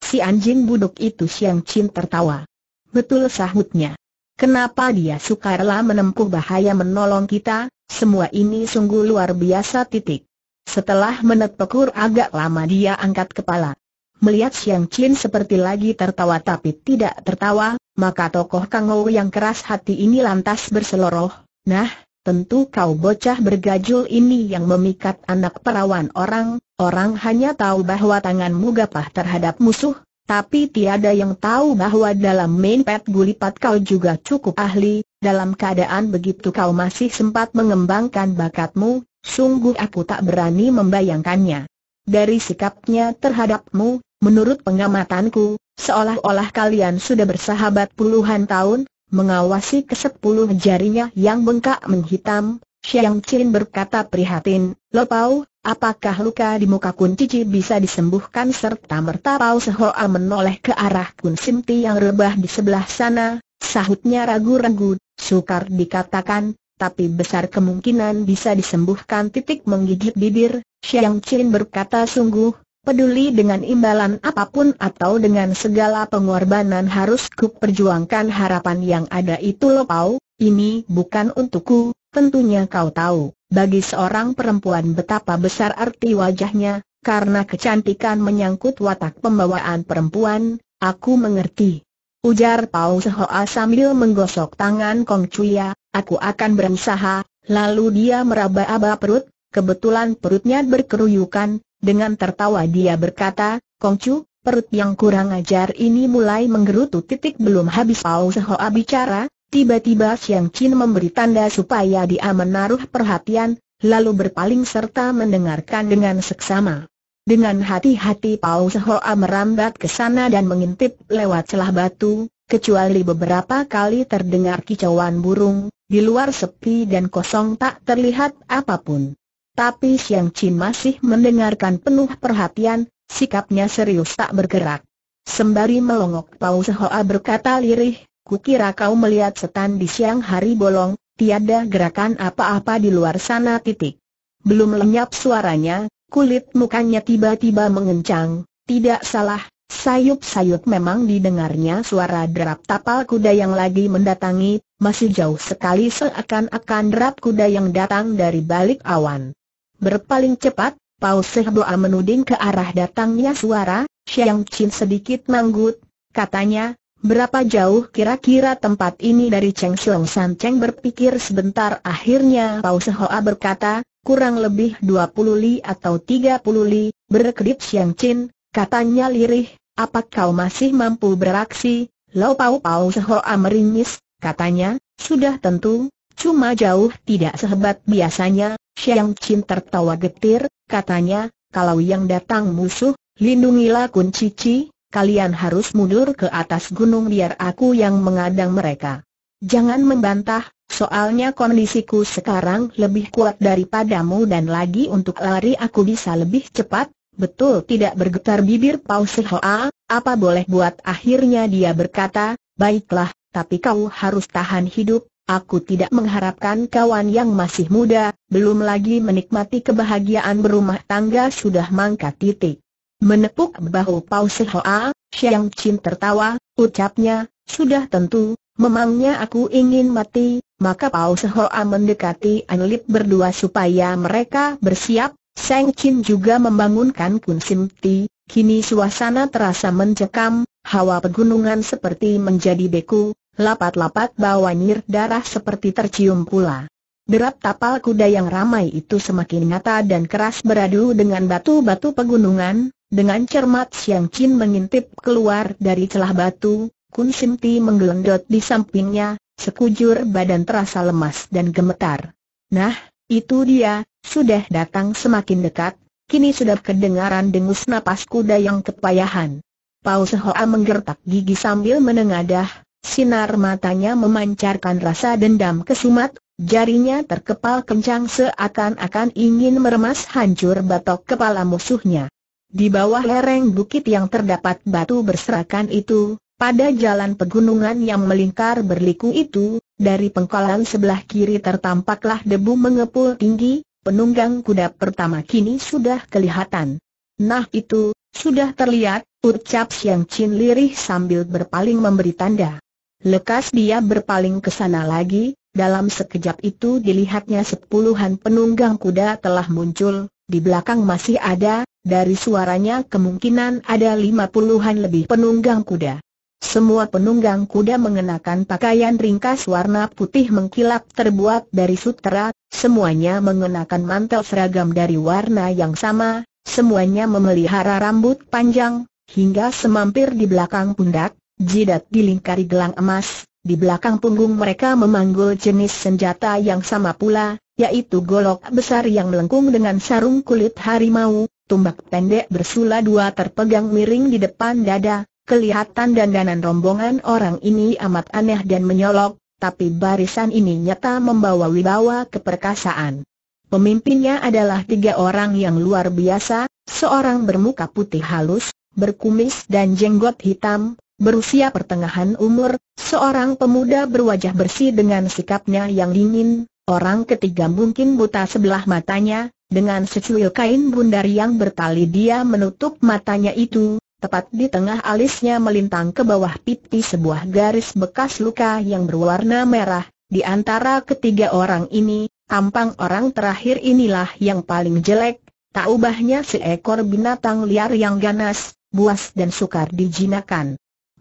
si anjing buduk itu Siang Chin tertawa? Betul sahutnya. Kenapa dia suka rela menempuh bahaya menolong kita, semua ini sungguh luar biasa titik. Setelah menetekur agak lama dia angkat kepala. Melihat siang Chin seperti lagi tertawa tapi tidak tertawa, maka tokoh Kang Ou yang keras hati ini lantas berseloroh, nah, tentu kau bocah bergajul ini yang memikat anak perawan orang, orang hanya tahu bahwa tanganmu gapah terhadap musuh, tapi tiada yang tahu bahwa dalam main pet gulipat kau juga cukup ahli, dalam keadaan begitu kau masih sempat mengembangkan bakatmu, sungguh aku tak berani membayangkannya. Dari sikapnya terhadapmu, Menurut pengamatanku, seolah-olah kalian sudah bersahabat puluhan tahun, mengawasi kesepuluh jarinya yang bengkak menghitam, Xiang Qin berkata prihatin, Lo Pao, apakah luka di muka Kun Cici bisa disembuhkan serta merta Pao Sehoa menoleh ke arah Kun Simti yang rebah di sebelah sana, sahutnya ragu-ragu, sukar dikatakan, tapi besar kemungkinan bisa disembuhkan titik menggigit bibir, Xiang Qin berkata sungguh, peduli dengan imbalan apapun atau dengan segala pengorbanan harus ku perjuangkan harapan yang ada itu lo Pau, ini bukan untukku, tentunya kau tahu, bagi seorang perempuan betapa besar arti wajahnya, karena kecantikan menyangkut watak pembawaan perempuan, aku mengerti. Ujar Pau Sehoa sambil menggosok tangan Kong Chuya, aku akan berusaha, lalu dia meraba-aba perut, kebetulan perutnya berkeruyukan, dengan tertawa dia berkata, Kongcu, perut yang kurang ajar ini mulai menggerutu titik belum habis Pao Sehoa bicara, tiba-tiba Siang Chin memberi tanda supaya dia menaruh perhatian, lalu berpaling serta mendengarkan dengan seksama. Dengan hati-hati Pao Sehoa merambat ke sana dan mengintip lewat celah batu, kecuali beberapa kali terdengar kicauan burung, di luar sepi dan kosong tak terlihat apapun. Tapi Xiang Chin masih mendengarkan penuh perhatian, sikapnya serius tak bergerak. Sembari melongok Pau Sehoa berkata lirih, kukira kau melihat setan di siang hari bolong, tiada gerakan apa-apa di luar sana titik. Belum lenyap suaranya, kulit mukanya tiba-tiba mengencang, tidak salah, Sayup-sayup memang didengarnya suara derap tapal kuda yang lagi mendatangi, masih jauh sekali seakan-akan derap kuda yang datang dari balik awan. Berpaling cepat, Pao Seh menuding ke arah datangnya suara, Xiang Chin sedikit manggut, katanya, berapa jauh kira-kira tempat ini dari Cheng Xiong San Cheng berpikir sebentar akhirnya Pao Seh berkata, kurang lebih 20 li atau 30 li, berkedip Xiang Chin, katanya lirih, apa kau masih mampu beraksi, Lau Pau Pao Seh meringis, katanya, sudah tentu, cuma jauh tidak sehebat biasanya, Xiang Chin tertawa getir, katanya, kalau yang datang musuh, lindungilah Kun Cici, kalian harus mundur ke atas gunung biar aku yang mengadang mereka. Jangan membantah, soalnya kondisiku sekarang lebih kuat daripadamu dan lagi untuk lari aku bisa lebih cepat, Betul tidak bergetar bibir Pau Sehoa, apa boleh buat akhirnya dia berkata, baiklah, tapi kau harus tahan hidup, Aku tidak mengharapkan kawan yang masih muda, belum lagi menikmati kebahagiaan berumah tangga sudah mangkat titik. Menepuk bahu Pau Sehoa, Xiang Chin tertawa, ucapnya, sudah tentu, memangnya aku ingin mati, maka Pau Sehoa mendekati An Lip berdua supaya mereka bersiap, Seng Chin juga membangunkan Kun Sim Ti, kini suasana terasa mencekam, hawa pegunungan seperti menjadi beku, Lapat-lapat bawa nyir darah seperti tercium pula. Derap tapal kuda yang ramai itu semakin nyata dan keras beradu dengan batu-batu pegunungan, dengan cermat Siang Chin mengintip keluar dari celah batu, Kun Simti menggelendot di sampingnya, sekujur badan terasa lemas dan gemetar. Nah, itu dia, sudah datang semakin dekat, kini sudah kedengaran dengus napas kuda yang kepayahan. Pau Sehoa menggertak gigi sambil menengadah, Sinar matanya memancarkan rasa dendam kesumat, jarinya terkepal kencang seakan-akan ingin meremas hancur batok kepala musuhnya. Di bawah lereng bukit yang terdapat batu berserakan itu, pada jalan pegunungan yang melingkar berliku itu, dari pengkolan sebelah kiri tertampaklah debu mengepul tinggi, penunggang kuda pertama kini sudah kelihatan. Nah itu, sudah terlihat, ucap Siang Chin lirih sambil berpaling memberi tanda. Lekas dia berpaling ke sana lagi, dalam sekejap itu dilihatnya sepuluhan penunggang kuda telah muncul, di belakang masih ada, dari suaranya kemungkinan ada lima puluhan lebih penunggang kuda. Semua penunggang kuda mengenakan pakaian ringkas warna putih mengkilap terbuat dari sutera, semuanya mengenakan mantel seragam dari warna yang sama, semuanya memelihara rambut panjang, hingga semampir di belakang pundak, jidat dilingkari gelang emas, di belakang punggung mereka memanggul jenis senjata yang sama pula, yaitu golok besar yang melengkung dengan sarung kulit harimau, tumbak pendek bersula dua terpegang miring di depan dada, kelihatan dandanan rombongan orang ini amat aneh dan menyolok, tapi barisan ini nyata membawa wibawa keperkasaan. Pemimpinnya adalah tiga orang yang luar biasa, seorang bermuka putih halus, berkumis dan jenggot hitam, berusia pertengahan umur, seorang pemuda berwajah bersih dengan sikapnya yang dingin, orang ketiga mungkin buta sebelah matanya, dengan secuil kain bundar yang bertali dia menutup matanya itu, tepat di tengah alisnya melintang ke bawah pipi sebuah garis bekas luka yang berwarna merah, di antara ketiga orang ini, tampang orang terakhir inilah yang paling jelek, tak ubahnya seekor binatang liar yang ganas, buas dan sukar dijinakan.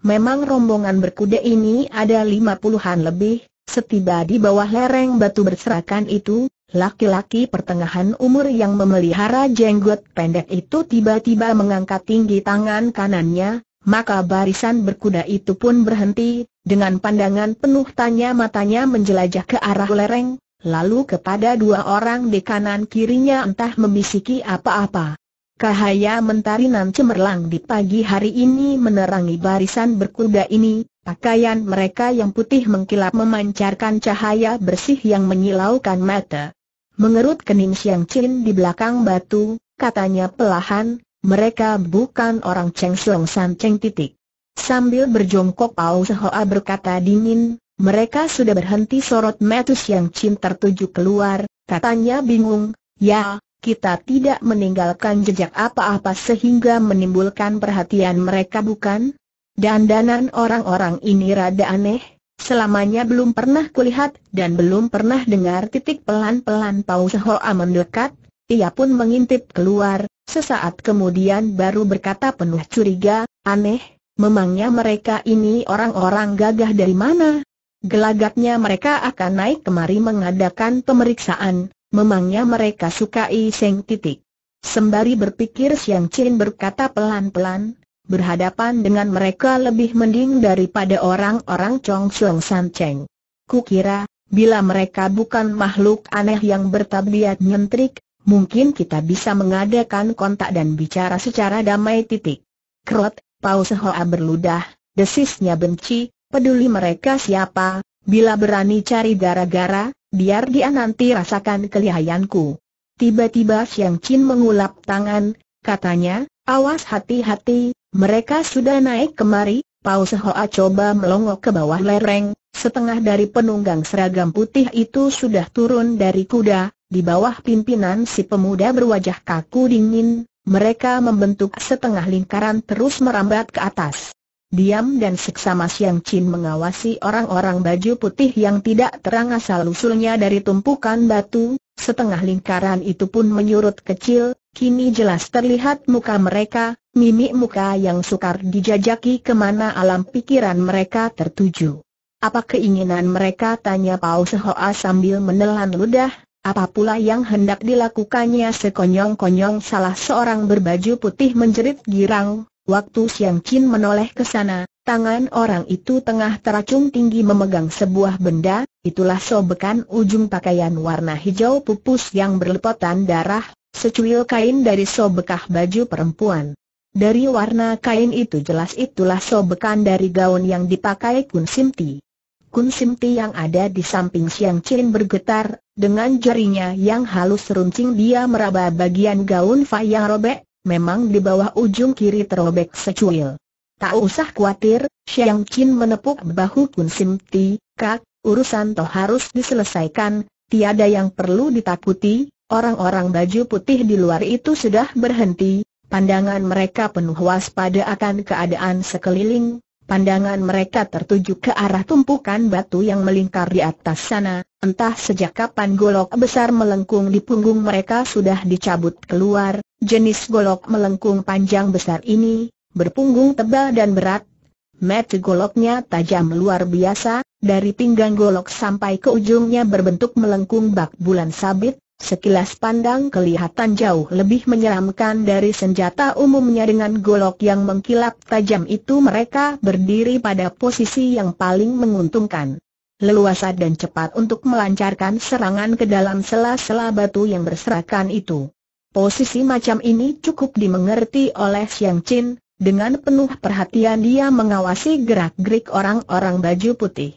Memang rombongan berkuda ini ada lima puluhan lebih, setiba di bawah lereng batu berserakan itu, laki-laki pertengahan umur yang memelihara jenggot pendek itu tiba-tiba mengangkat tinggi tangan kanannya, maka barisan berkuda itu pun berhenti, dengan pandangan penuh tanya matanya menjelajah ke arah lereng, lalu kepada dua orang di kanan kirinya entah membisiki apa-apa. Cahaya nan cemerlang di pagi hari ini menerangi barisan berkuda ini, pakaian mereka yang putih mengkilap memancarkan cahaya bersih yang menyilaukan mata. Mengerut kening Siang cin di belakang batu, katanya pelahan, mereka bukan orang Cheng Xiong San Cheng titik. Sambil berjongkok Pao Sehoa berkata dingin, mereka sudah berhenti sorot metus Yang cin tertuju keluar, katanya bingung, ya, kita tidak meninggalkan jejak apa-apa sehingga menimbulkan perhatian mereka bukan? Dandanan orang-orang ini rada aneh, selamanya belum pernah kulihat dan belum pernah dengar titik pelan-pelan Paus Sehoa mendekat, ia pun mengintip keluar, sesaat kemudian baru berkata penuh curiga, aneh, memangnya mereka ini orang-orang gagah dari mana? Gelagatnya mereka akan naik kemari mengadakan pemeriksaan, Memangnya mereka suka iseng titik. Sembari berpikir Siang Chin berkata pelan-pelan, berhadapan dengan mereka lebih mending daripada orang-orang Chong Chong San Cheng. Kukira, bila mereka bukan makhluk aneh yang bertabiat nyentrik, mungkin kita bisa mengadakan kontak dan bicara secara damai titik. Krot, Pau Sehoa berludah, desisnya benci, peduli mereka siapa, bila berani cari gara-gara, biar dia nanti rasakan kelihayanku. Tiba-tiba Siang Chin mengulap tangan, katanya, awas hati-hati, mereka sudah naik kemari, Pao Sehoa coba melongok ke bawah lereng, setengah dari penunggang seragam putih itu sudah turun dari kuda, di bawah pimpinan si pemuda berwajah kaku dingin, mereka membentuk setengah lingkaran terus merambat ke atas. Diam dan seksama Siang Chin mengawasi orang-orang baju putih yang tidak terang asal-usulnya dari tumpukan batu, setengah lingkaran itu pun menyurut kecil, kini jelas terlihat muka mereka, mimik muka yang sukar dijajaki kemana alam pikiran mereka tertuju. Apa keinginan mereka tanya Pao Sehoa sambil menelan ludah, apa pula yang hendak dilakukannya sekonyong-konyong salah seorang berbaju putih menjerit girang, Waktu Siang Chin menoleh ke sana, tangan orang itu tengah teracung tinggi memegang sebuah benda, itulah sobekan ujung pakaian warna hijau pupus yang berlepotan darah, secuil kain dari sobekah baju perempuan. Dari warna kain itu jelas itulah sobekan dari gaun yang dipakai Kun Simti. Kun Simti yang ada di samping Siang Chin bergetar, dengan jarinya yang halus runcing dia meraba bagian gaun Fa yang robek, memang di bawah ujung kiri terobek secuil. Tak usah khawatir, Xiang Qin menepuk bahu Kun Sim Ti, Kak, urusan toh harus diselesaikan, tiada yang perlu ditakuti, orang-orang baju putih di luar itu sudah berhenti, pandangan mereka penuh waspada akan keadaan sekeliling, pandangan mereka tertuju ke arah tumpukan batu yang melingkar di atas sana, Entah sejak kapan golok besar melengkung di punggung mereka sudah dicabut keluar, jenis golok melengkung panjang besar ini, berpunggung tebal dan berat. Met goloknya tajam luar biasa, dari pinggang golok sampai ke ujungnya berbentuk melengkung bak bulan sabit, sekilas pandang kelihatan jauh lebih menyeramkan dari senjata umumnya dengan golok yang mengkilap tajam itu mereka berdiri pada posisi yang paling menguntungkan leluasa dan cepat untuk melancarkan serangan ke dalam sela-sela batu yang berserakan itu. Posisi macam ini cukup dimengerti oleh Xiang Qin, dengan penuh perhatian dia mengawasi gerak-gerik orang-orang baju putih.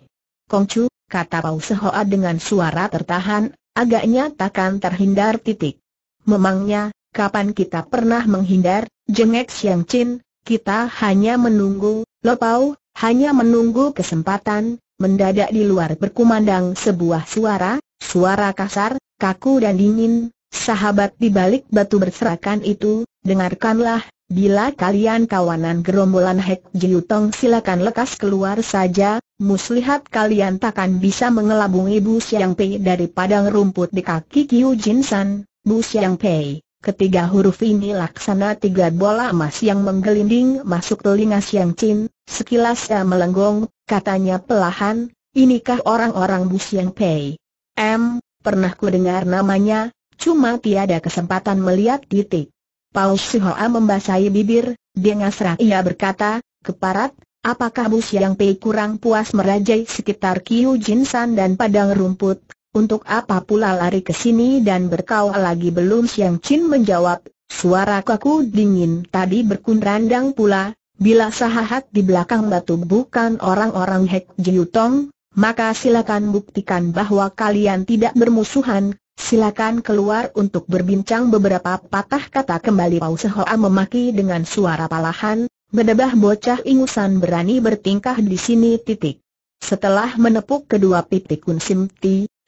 Kong Chu, kata Pau Sehoa dengan suara tertahan, agaknya takkan terhindar titik. Memangnya, kapan kita pernah menghindar, jengek Xiang Qin, kita hanya menunggu, Lo Pau, hanya menunggu kesempatan, mendadak di luar berkumandang sebuah suara, suara kasar, kaku dan dingin, sahabat di balik batu berserakan itu, dengarkanlah, bila kalian kawanan gerombolan Hek Jiutong silakan lekas keluar saja, muslihat kalian takkan bisa mengelabungi Bu Siang Pei dari padang rumput di kaki Kiu Jin San, Bu Siang Pei. Ketiga huruf ini laksana tiga bola emas yang menggelinding masuk telinga Siang Chin, sekilas ia melenggong, Katanya pelahan, inikah orang-orang Bu yang Pei? M, pernah ku dengar namanya, cuma tiada kesempatan melihat titik. Paus Sihoa membasahi bibir, dia ngasrah ia berkata, keparat, apakah Bu yang Pei kurang puas merajai sekitar Kiu Jinsan dan padang rumput? Untuk apa pula lari ke sini dan berkau lagi belum Siang Chin menjawab, suara kaku dingin tadi berkunrandang pula, Bila sahahat di belakang batu bukan orang-orang Hek Jiutong, maka silakan buktikan bahwa kalian tidak bermusuhan, silakan keluar untuk berbincang beberapa patah kata kembali Pau Sehoa memaki dengan suara palahan, bedebah bocah ingusan berani bertingkah di sini titik. Setelah menepuk kedua pipi Kun Sim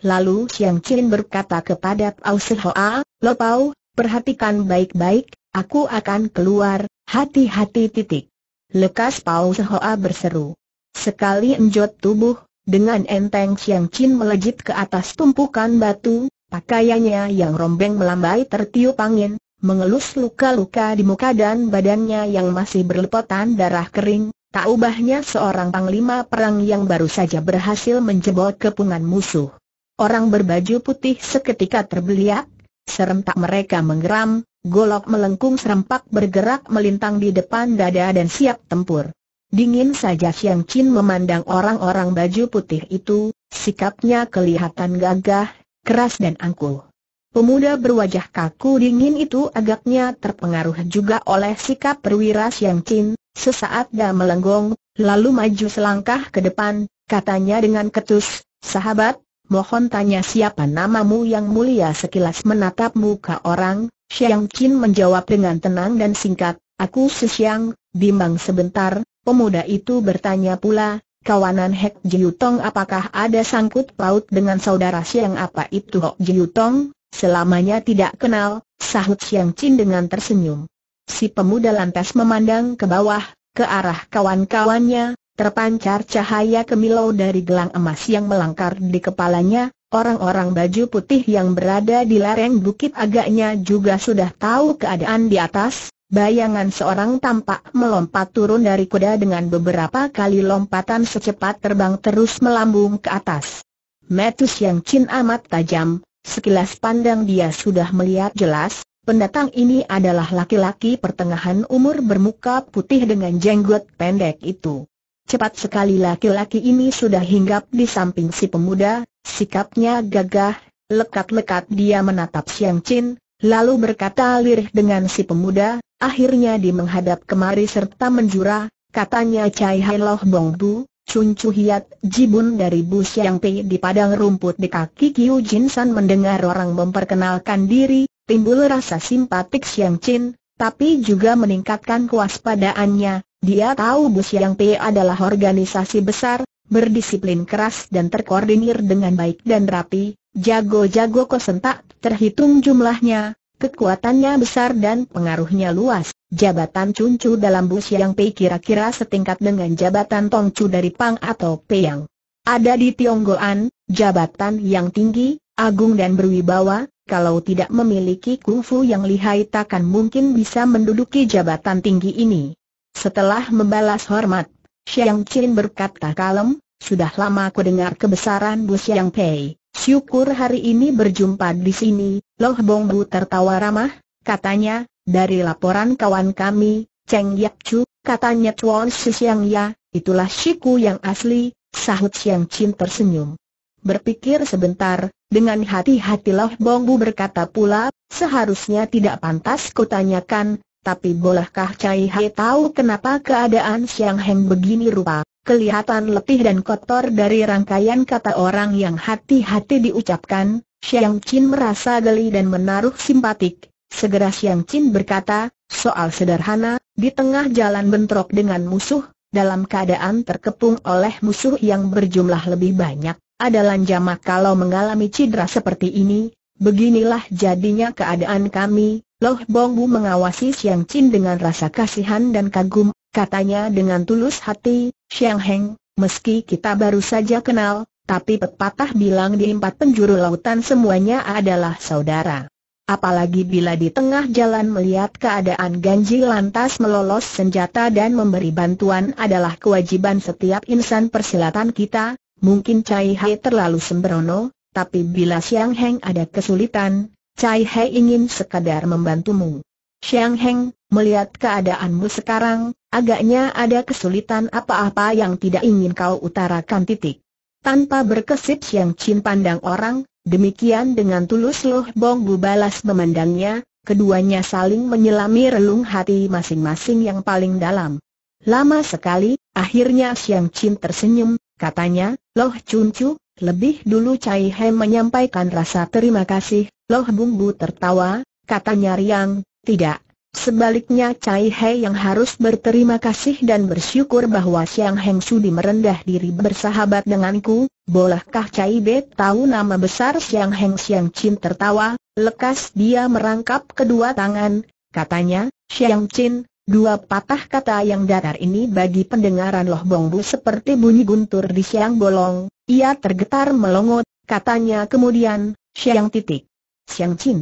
lalu Siang Chin berkata kepada Pau Sehoa, Lo Pau, perhatikan baik-baik, aku akan keluar, hati-hati titik. Lekas Pau Sehoa berseru. Sekali enjot tubuh, dengan enteng Siang Chin melejit ke atas tumpukan batu, pakaiannya yang rombeng melambai tertiup angin, mengelus luka-luka di muka dan badannya yang masih berlepotan darah kering, tak ubahnya seorang panglima perang yang baru saja berhasil menjebol kepungan musuh. Orang berbaju putih seketika terbeliak, serentak mereka menggeram, Golok melengkung serempak bergerak melintang di depan dada dan siap tempur. Dingin saja Xiang Qin memandang orang-orang baju putih itu, sikapnya kelihatan gagah, keras dan angkuh. Pemuda berwajah kaku dingin itu agaknya terpengaruh juga oleh sikap perwira Xiang Qin, sesaat dia melenggong, lalu maju selangkah ke depan, katanya dengan ketus, sahabat, Mohon tanya siapa namamu yang mulia sekilas menatap muka orang, Xiang Qin menjawab dengan tenang dan singkat, aku si Xiang, bimbang sebentar, pemuda itu bertanya pula, kawanan Hek Jiutong apakah ada sangkut paut dengan saudara Xiang apa itu Hek Jiutong? Selamanya tidak kenal, sahut Xiang Qin dengan tersenyum. Si pemuda lantas memandang ke bawah, ke arah kawan-kawannya, Terpancar cahaya kemilau dari gelang emas yang melangkar di kepalanya, orang-orang baju putih yang berada di lereng bukit agaknya juga sudah tahu keadaan di atas, bayangan seorang tampak melompat turun dari kuda dengan beberapa kali lompatan secepat terbang terus melambung ke atas. Metus yang cin amat tajam, sekilas pandang dia sudah melihat jelas, Pendatang ini adalah laki-laki pertengahan umur bermuka putih dengan jenggot pendek itu. Cepat sekali laki-laki ini sudah hinggap di samping si pemuda, sikapnya gagah, lekat-lekat dia menatap Siang Chin, lalu berkata lirih dengan si pemuda, akhirnya di menghadap kemari serta menjura, katanya Cai Hai Loh Bong Bu, Chun Chu Hiat Jibun dari Bu Siang Pei di padang rumput di kaki Kiu Jin San mendengar orang memperkenalkan diri, timbul rasa simpatik Siang Chin, tapi juga meningkatkan kewaspadaannya, dia tahu Bus Yang P adalah organisasi besar, berdisiplin keras dan terkoordinir dengan baik dan rapi, jago-jago kosentak terhitung jumlahnya, kekuatannya besar dan pengaruhnya luas. Jabatan Cuncu dalam Bus Yang P kira-kira setingkat dengan jabatan Tongcu dari Pang atau Peyang. Ada di Tionggoan, jabatan yang tinggi, agung dan berwibawa, kalau tidak memiliki kungfu yang lihai takkan mungkin bisa menduduki jabatan tinggi ini. Setelah membalas hormat, Xiang Qin berkata kalem, sudah lama ku dengar kebesaran Bu Xiang Pei, syukur hari ini berjumpa di sini, Loh Bong Bu tertawa ramah, katanya, dari laporan kawan kami, Cheng Yap Chu, katanya Chuan Si Xiang Ya, itulah Shiku yang asli, sahut Xiang Qin tersenyum. Berpikir sebentar, dengan hati-hati Loh Bu berkata pula, seharusnya tidak pantas kutanyakan, tapi bolehkah Cai Hai tahu kenapa keadaan Siang Heng begini rupa? Kelihatan letih dan kotor dari rangkaian kata orang yang hati-hati diucapkan, Siang Chin merasa geli dan menaruh simpatik. Segera Siang Chin berkata, soal sederhana, di tengah jalan bentrok dengan musuh, dalam keadaan terkepung oleh musuh yang berjumlah lebih banyak, adalah jamak kalau mengalami cedera seperti ini, beginilah jadinya keadaan kami, Loh Bongbu mengawasi Siang Chin dengan rasa kasihan dan kagum, katanya dengan tulus hati, Siang Heng, meski kita baru saja kenal, tapi pepatah bilang di empat penjuru lautan semuanya adalah saudara. Apalagi bila di tengah jalan melihat keadaan ganjil lantas melolos senjata dan memberi bantuan adalah kewajiban setiap insan persilatan kita, mungkin Cai Hai terlalu sembrono, tapi bila Siang Heng ada kesulitan, Cai He ingin sekadar membantumu. Xiang Heng, melihat keadaanmu sekarang, agaknya ada kesulitan apa-apa yang tidak ingin kau utarakan titik. Tanpa berkesip Xiang Chin pandang orang, demikian dengan tulus Loh Bong Bu balas memandangnya, keduanya saling menyelami relung hati masing-masing yang paling dalam. Lama sekali, akhirnya Xiang Chin tersenyum, katanya, Loh Chun Chu, lebih dulu Cai He menyampaikan rasa terima kasih, Loh Bung Bu tertawa, katanya riang, tidak. Sebaliknya Cai He yang harus berterima kasih dan bersyukur bahwa Siang Heng Sudi merendah diri bersahabat denganku, bolehkah Cai Be tahu nama besar Siang Heng Siang Chin tertawa, lekas dia merangkap kedua tangan, katanya, Siang Chin, dua patah kata yang datar ini bagi pendengaran Loh Bongbu seperti bunyi guntur di siang bolong, ia tergetar melongot, katanya kemudian, Siang titik. Xiang Qin.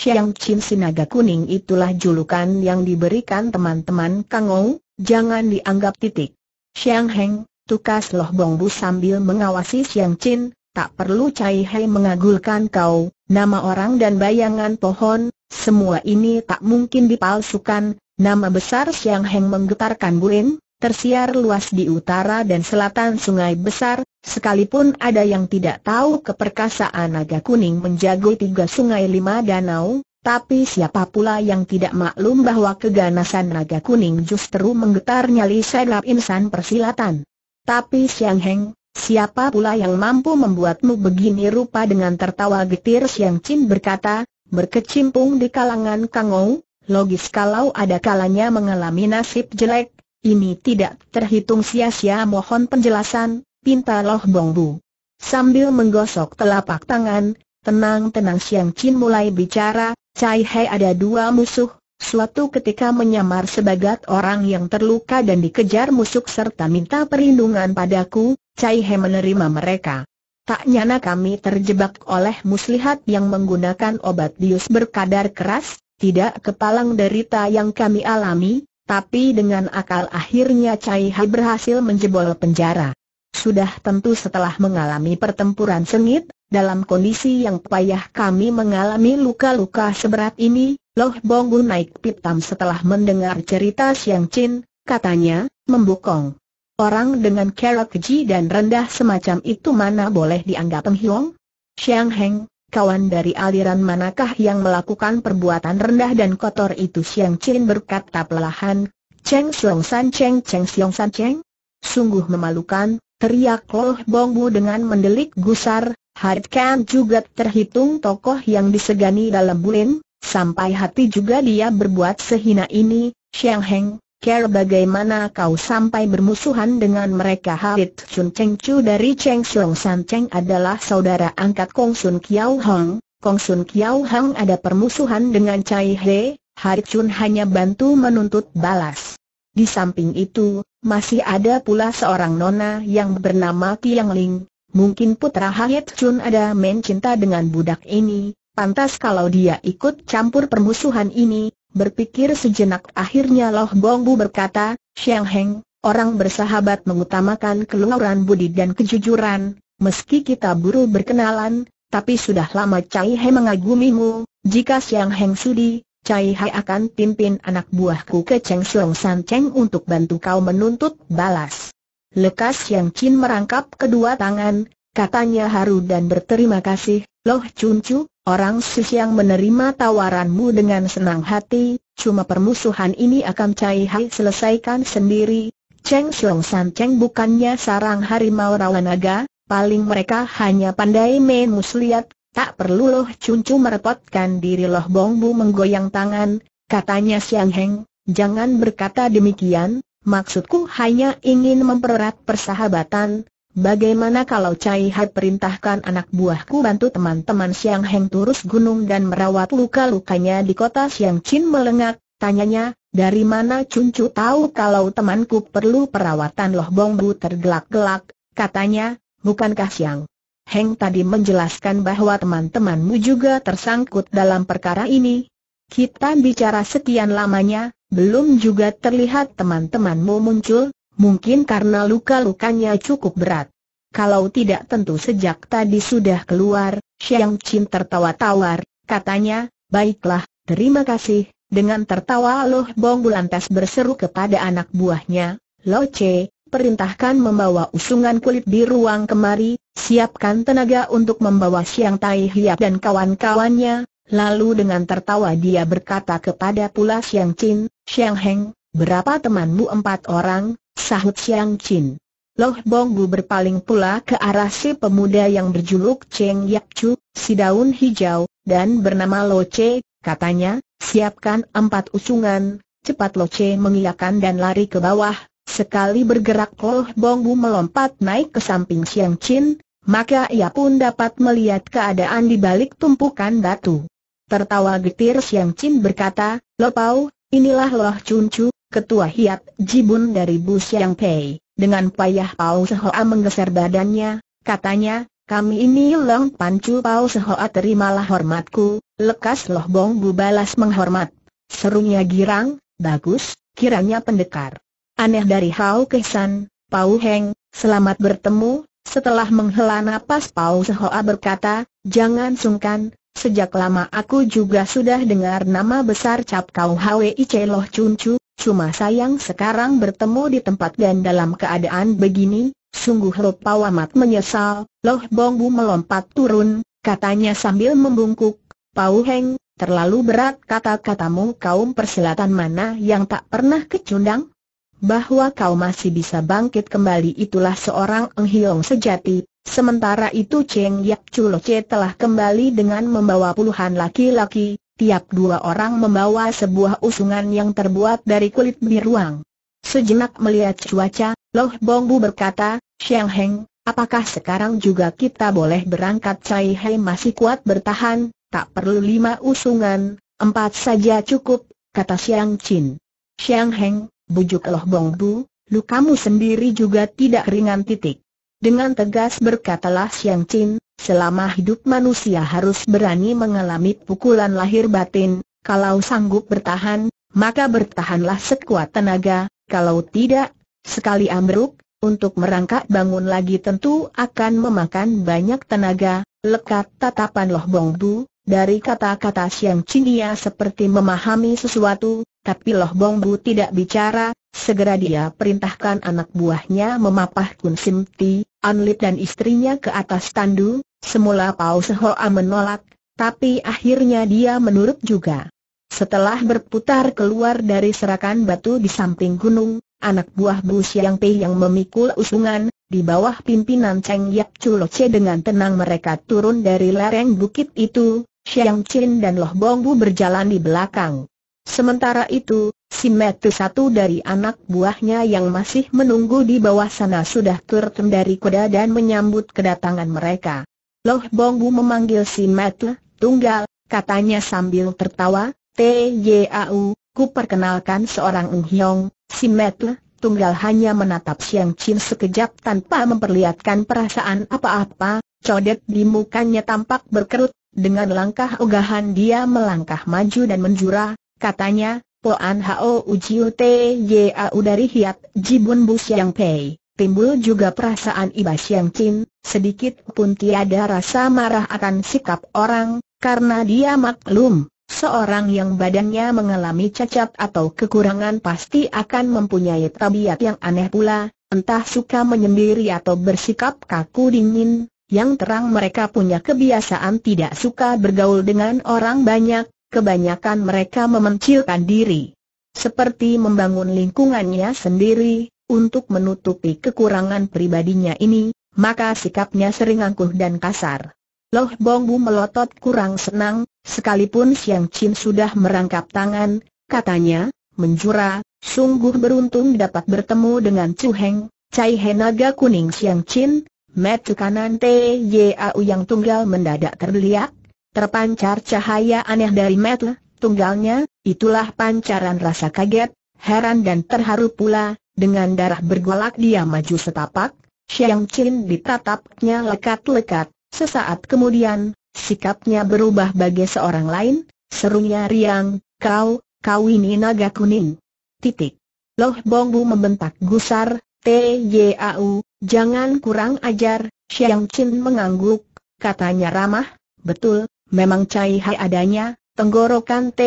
Xiang Qin sinaga kuning itulah julukan yang diberikan teman-teman Kang Ou, jangan dianggap titik. Xiang Heng, tukas Loh Bongbu sambil mengawasi Xiang Qin, tak perlu Cai Hei mengagulkan kau, nama orang dan bayangan pohon, semua ini tak mungkin dipalsukan, nama besar Xiang Heng menggetarkan Buin, tersiar luas di utara dan selatan sungai besar, sekalipun ada yang tidak tahu keperkasaan naga kuning menjago tiga sungai lima danau, tapi siapa pula yang tidak maklum bahwa keganasan naga kuning justru menggetar nyali sedap insan persilatan. Tapi Siang Heng, siapa pula yang mampu membuatmu begini rupa dengan tertawa getir Siang Chin berkata, berkecimpung di kalangan Kangou, logis kalau ada kalanya mengalami nasib jelek, ini tidak terhitung sia-sia mohon penjelasan, pinta Loh Bongbu. Sambil menggosok telapak tangan, tenang-tenang Siang Chin mulai bicara, Cai Hei ada dua musuh, Suatu ketika menyamar sebagai orang yang terluka dan dikejar musuh serta minta perlindungan padaku, Cai Hei menerima mereka. Tak nyana kami terjebak oleh muslihat yang menggunakan obat dius berkadar keras, tidak kepalang derita yang kami alami, tapi dengan akal akhirnya Cai Hai berhasil menjebol penjara. Sudah tentu setelah mengalami pertempuran sengit, dalam kondisi yang payah kami mengalami luka-luka seberat ini, Loh Bonggu naik pitam setelah mendengar cerita Siang Chin, katanya, membukong. Orang dengan kerak keji dan rendah semacam itu mana boleh dianggap penghiong? Siang Heng, kawan dari aliran manakah yang melakukan perbuatan rendah dan kotor itu Siang Chin berkata perlahan, Cheng Xiong San Cheng Cheng Xiong San Cheng? Sungguh memalukan, teriak Loh Bong Bu dengan mendelik gusar, Can juga terhitung tokoh yang disegani dalam bulin, sampai hati juga dia berbuat sehina ini, Siang Heng, Care bagaimana kau sampai bermusuhan dengan mereka Harit Chun Cheng Chu dari Cheng Xiong San Cheng adalah saudara angkat Kong Sun Kiao Hong Kong Sun Kiao Hong ada permusuhan dengan Chai He Harit Chun hanya bantu menuntut balas Di samping itu, masih ada pula seorang nona yang bernama Tiang Ling Mungkin putra Harit Chun ada mencinta dengan budak ini Pantas kalau dia ikut campur permusuhan ini, Berpikir sejenak akhirnya Loh Bongbu berkata, Xiang Heng, orang bersahabat mengutamakan keluaran budi dan kejujuran, meski kita buru berkenalan, tapi sudah lama Cai He mengagumimu, jika Xiang Heng sudi, Cai He akan pimpin anak buahku ke Cheng Xiong San Cheng untuk bantu kau menuntut balas. Lekas Yang Chin merangkap kedua tangan, katanya haru dan berterima kasih, Loh Cuncu, orang sus yang menerima tawaranmu dengan senang hati, cuma permusuhan ini akan Cai Hai selesaikan sendiri. Cheng Xiong San Cheng bukannya sarang harimau rawan naga? paling mereka hanya pandai main muslihat, tak perlu Loh Cuncu merepotkan diri Loh Bongbu menggoyang tangan, katanya Siang Heng, jangan berkata demikian, maksudku hanya ingin mempererat persahabatan, Bagaimana kalau Cai Hai perintahkan anak buahku bantu teman-teman Siang Heng turus gunung dan merawat luka-lukanya di kota Siang Chin melengak, tanyanya, dari mana Chu tahu kalau temanku perlu perawatan Loh Bong Bu tergelak-gelak, katanya, bukankah Siang Heng tadi menjelaskan bahwa teman-temanmu juga tersangkut dalam perkara ini? Kita bicara sekian lamanya, belum juga terlihat teman-temanmu muncul, mungkin karena luka-lukanya cukup berat. Kalau tidak tentu sejak tadi sudah keluar, Xiang Qin tertawa tawar, katanya, baiklah, terima kasih. Dengan tertawa Loh Bong Bulantas berseru kepada anak buahnya, Lo Che, perintahkan membawa usungan kulit di ruang kemari, siapkan tenaga untuk membawa Xiang Tai Hiap dan kawan-kawannya. Lalu dengan tertawa dia berkata kepada pula Xiang Qin, Xiang Heng, berapa temanmu empat orang, sahut Siang Chin. Loh Bonggu berpaling pula ke arah si pemuda yang berjuluk Cheng yap Chu, si daun hijau, dan bernama Lo Che, katanya, siapkan empat usungan, cepat Lo Che mengiyakan dan lari ke bawah, sekali bergerak Loh Bonggu melompat naik ke samping Siang Chin, maka ia pun dapat melihat keadaan di balik tumpukan batu. Tertawa getir Siang Chin berkata, Lo Pau, inilah Loh Chun Chu, Ketua Hiat Jibun dari Bu Siang Pei, dengan payah Pau Sehoa menggeser badannya, katanya, kami ini Long Pancu Pau Sehoa terimalah hormatku, lekas Loh Bong Bu balas menghormat. Serunya girang, bagus, kiranya pendekar. Aneh dari Hao Kesan, Pau Heng, selamat bertemu, setelah menghela nafas, Pau Sehoa berkata, jangan sungkan, Sejak lama aku juga sudah dengar nama besar Cap Kau Hwi Celoh Cuncu, Cuma sayang sekarang bertemu di tempat dan dalam keadaan begini, sungguh Lo Pawamat menyesal, Loh Bongbu melompat turun, katanya sambil membungkuk, Pau Heng, terlalu berat kata-katamu kaum perselatan mana yang tak pernah kecundang? Bahwa kau masih bisa bangkit kembali itulah seorang enghiong sejati, sementara itu Cheng Yap Chu telah kembali dengan membawa puluhan laki-laki, tiap dua orang membawa sebuah usungan yang terbuat dari kulit beruang. Sejenak melihat cuaca, Loh Bongbu berkata, Xiang Heng, apakah sekarang juga kita boleh berangkat Cai Hei masih kuat bertahan, tak perlu lima usungan, empat saja cukup, kata Xiang Chin. Xiang Heng, bujuk Loh Bongbu, kamu sendiri juga tidak ringan titik. Dengan tegas berkatalah Xiang Chin, Selama hidup manusia harus berani mengalami pukulan lahir batin, kalau sanggup bertahan, maka bertahanlah sekuat tenaga, kalau tidak, sekali ambruk, untuk merangkak bangun lagi tentu akan memakan banyak tenaga, lekat tatapan Loh Bong Bu, dari kata-kata Siang Cinia seperti memahami sesuatu, tapi Loh Bong Bu tidak bicara, Segera dia perintahkan anak buahnya memapah Kun Sim Ti, An Lip dan istrinya ke atas tandu, semula Pao Se Hoa menolak, tapi akhirnya dia menurut juga. Setelah berputar keluar dari serakan batu di samping gunung, anak buah Bu Siang Pei yang memikul usungan, di bawah pimpinan Cheng Yap Che dengan tenang mereka turun dari lereng bukit itu, Siang Chin dan Loh Bong Bu berjalan di belakang. Sementara itu, si Metu satu dari anak buahnya yang masih menunggu di bawah sana sudah turun dari kuda dan menyambut kedatangan mereka. Loh Bongbu memanggil si Metu, tunggal, katanya sambil tertawa, T.Y.A.U., ku perkenalkan seorang Ung Hiong, si Metu, tunggal hanya menatap Siang Chin sekejap tanpa memperlihatkan perasaan apa-apa, codet di mukanya tampak berkerut, dengan langkah ogahan dia melangkah maju dan menjura, Katanya, Poan Hao Ujiu Yau dari Hiat Jibun Bu Siang Pei. Timbul juga perasaan Iba Siang Chin, sedikit pun tiada rasa marah akan sikap orang, karena dia maklum, Seorang yang badannya mengalami cacat atau kekurangan pasti akan mempunyai tabiat yang aneh pula, entah suka menyendiri atau bersikap kaku dingin, yang terang mereka punya kebiasaan tidak suka bergaul dengan orang banyak, kebanyakan mereka memencilkan diri. Seperti membangun lingkungannya sendiri, untuk menutupi kekurangan pribadinya ini, maka sikapnya sering angkuh dan kasar. Loh Bongbu melotot kurang senang, sekalipun Siang Chin sudah merangkap tangan, katanya, menjura, sungguh beruntung dapat bertemu dengan Chu Heng, Cai Henaga Kuning Siang Chin, Metu kanan TYAU yang tunggal mendadak terlihat, Terpancar cahaya aneh dari metal, tunggalnya, itulah pancaran rasa kaget, heran dan terharu pula, dengan darah bergolak dia maju setapak, Xiang Qin ditatapnya lekat-lekat, sesaat kemudian, sikapnya berubah bagi seorang lain, serunya riang, kau, kau ini naga kuning. Titik. Loh Bongbu membentak gusar, T.Y.A.U, jangan kurang ajar, Xiang Qin mengangguk, katanya ramah, betul, Memang Cai Hai adanya, tenggorokan T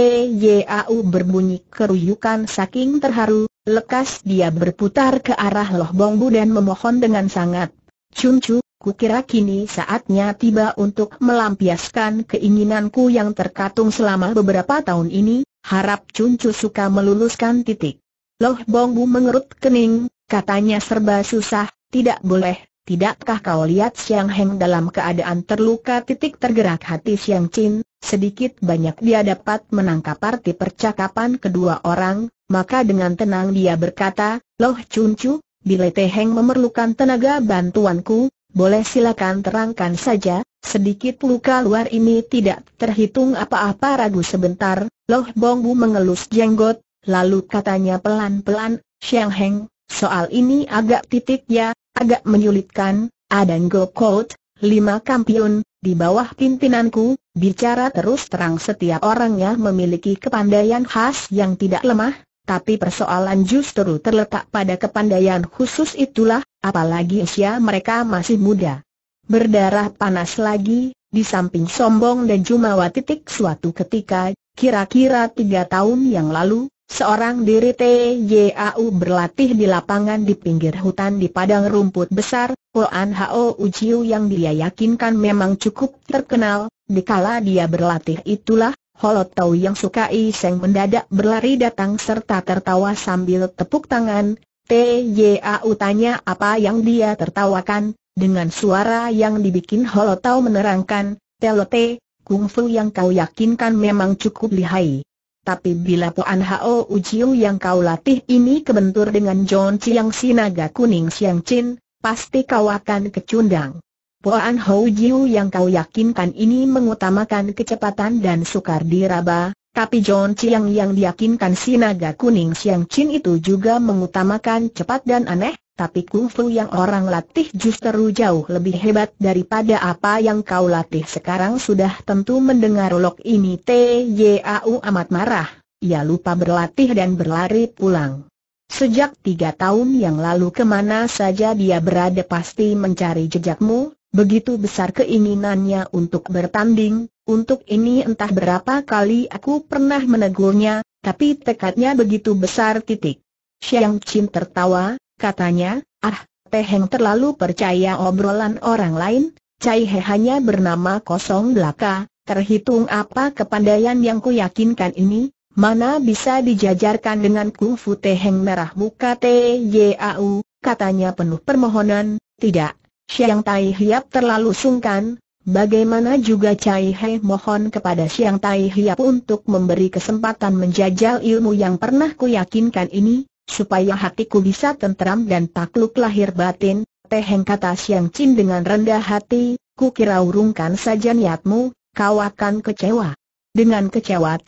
A U berbunyi keruyukan saking terharu, lekas dia berputar ke arah Loh Bongbu dan memohon dengan sangat. Cuncu, kukira kini saatnya tiba untuk melampiaskan keinginanku yang terkatung selama beberapa tahun ini, harap Cuncu suka meluluskan titik. Loh Bongbu mengerut kening, katanya serba susah, tidak boleh, Tidakkah kau lihat Siang Heng dalam keadaan terluka titik tergerak hati Siang Chin, sedikit banyak dia dapat menangkap arti percakapan kedua orang, maka dengan tenang dia berkata, Loh Chun Chu, bila Teh Heng memerlukan tenaga bantuanku, boleh silakan terangkan saja, sedikit luka luar ini tidak terhitung apa-apa ragu sebentar, Loh Bong Bu mengelus jenggot, lalu katanya pelan-pelan, Siang Heng, soal ini agak titik ya, agak menyulitkan, Go Gokot, lima kampion, di bawah pimpinanku, bicara terus terang setiap orangnya memiliki kepandaian khas yang tidak lemah, tapi persoalan justru terletak pada kepandaian khusus itulah, apalagi usia mereka masih muda. Berdarah panas lagi, di samping sombong dan jumawa titik suatu ketika, kira-kira tiga tahun yang lalu, Seorang diri TYAU berlatih di lapangan di pinggir hutan di padang rumput besar, Hoan Hao Ujiu yang dia yakinkan memang cukup terkenal, dikala dia berlatih itulah, Holotau yang suka iseng mendadak berlari datang serta tertawa sambil tepuk tangan, TYAU tanya apa yang dia tertawakan, dengan suara yang dibikin Holotau menerangkan, Telote, kungfu yang kau yakinkan memang cukup lihai tapi bila Tuan Hao Ujiu yang kau latih ini kebentur dengan John Chiang Sinaga Kuning Siang Chin, pasti kau akan kecundang. Puan Hao Ujiu yang kau yakinkan ini mengutamakan kecepatan dan sukar diraba, tapi John Chiang yang diyakinkan Sinaga Kuning Siang Chin itu juga mengutamakan cepat dan aneh, tapi kungfu yang orang latih justru jauh lebih hebat daripada apa yang kau latih sekarang sudah tentu mendengar lok ini T Y A U amat marah, ia lupa berlatih dan berlari pulang. Sejak tiga tahun yang lalu kemana saja dia berada pasti mencari jejakmu, begitu besar keinginannya untuk bertanding, untuk ini entah berapa kali aku pernah menegurnya, tapi tekadnya begitu besar titik. Xiang Qin tertawa, katanya, ah, Teheng terlalu percaya obrolan orang lain, Cai He hanya bernama kosong belaka, terhitung apa kepandaian yang ku yakinkan ini, mana bisa dijajarkan dengan kungfu Teheng merah muka T.Y.A.U., katanya penuh permohonan, tidak, Siang Tai Hiap terlalu sungkan, Bagaimana juga Cai He mohon kepada Siang Tai Hiap untuk memberi kesempatan menjajal ilmu yang pernah ku yakinkan ini, supaya hatiku bisa tentram dan takluk lahir batin, teheng kata Siang Chin dengan rendah hati, ku kira urungkan saja niatmu, kau akan kecewa. Dengan kecewa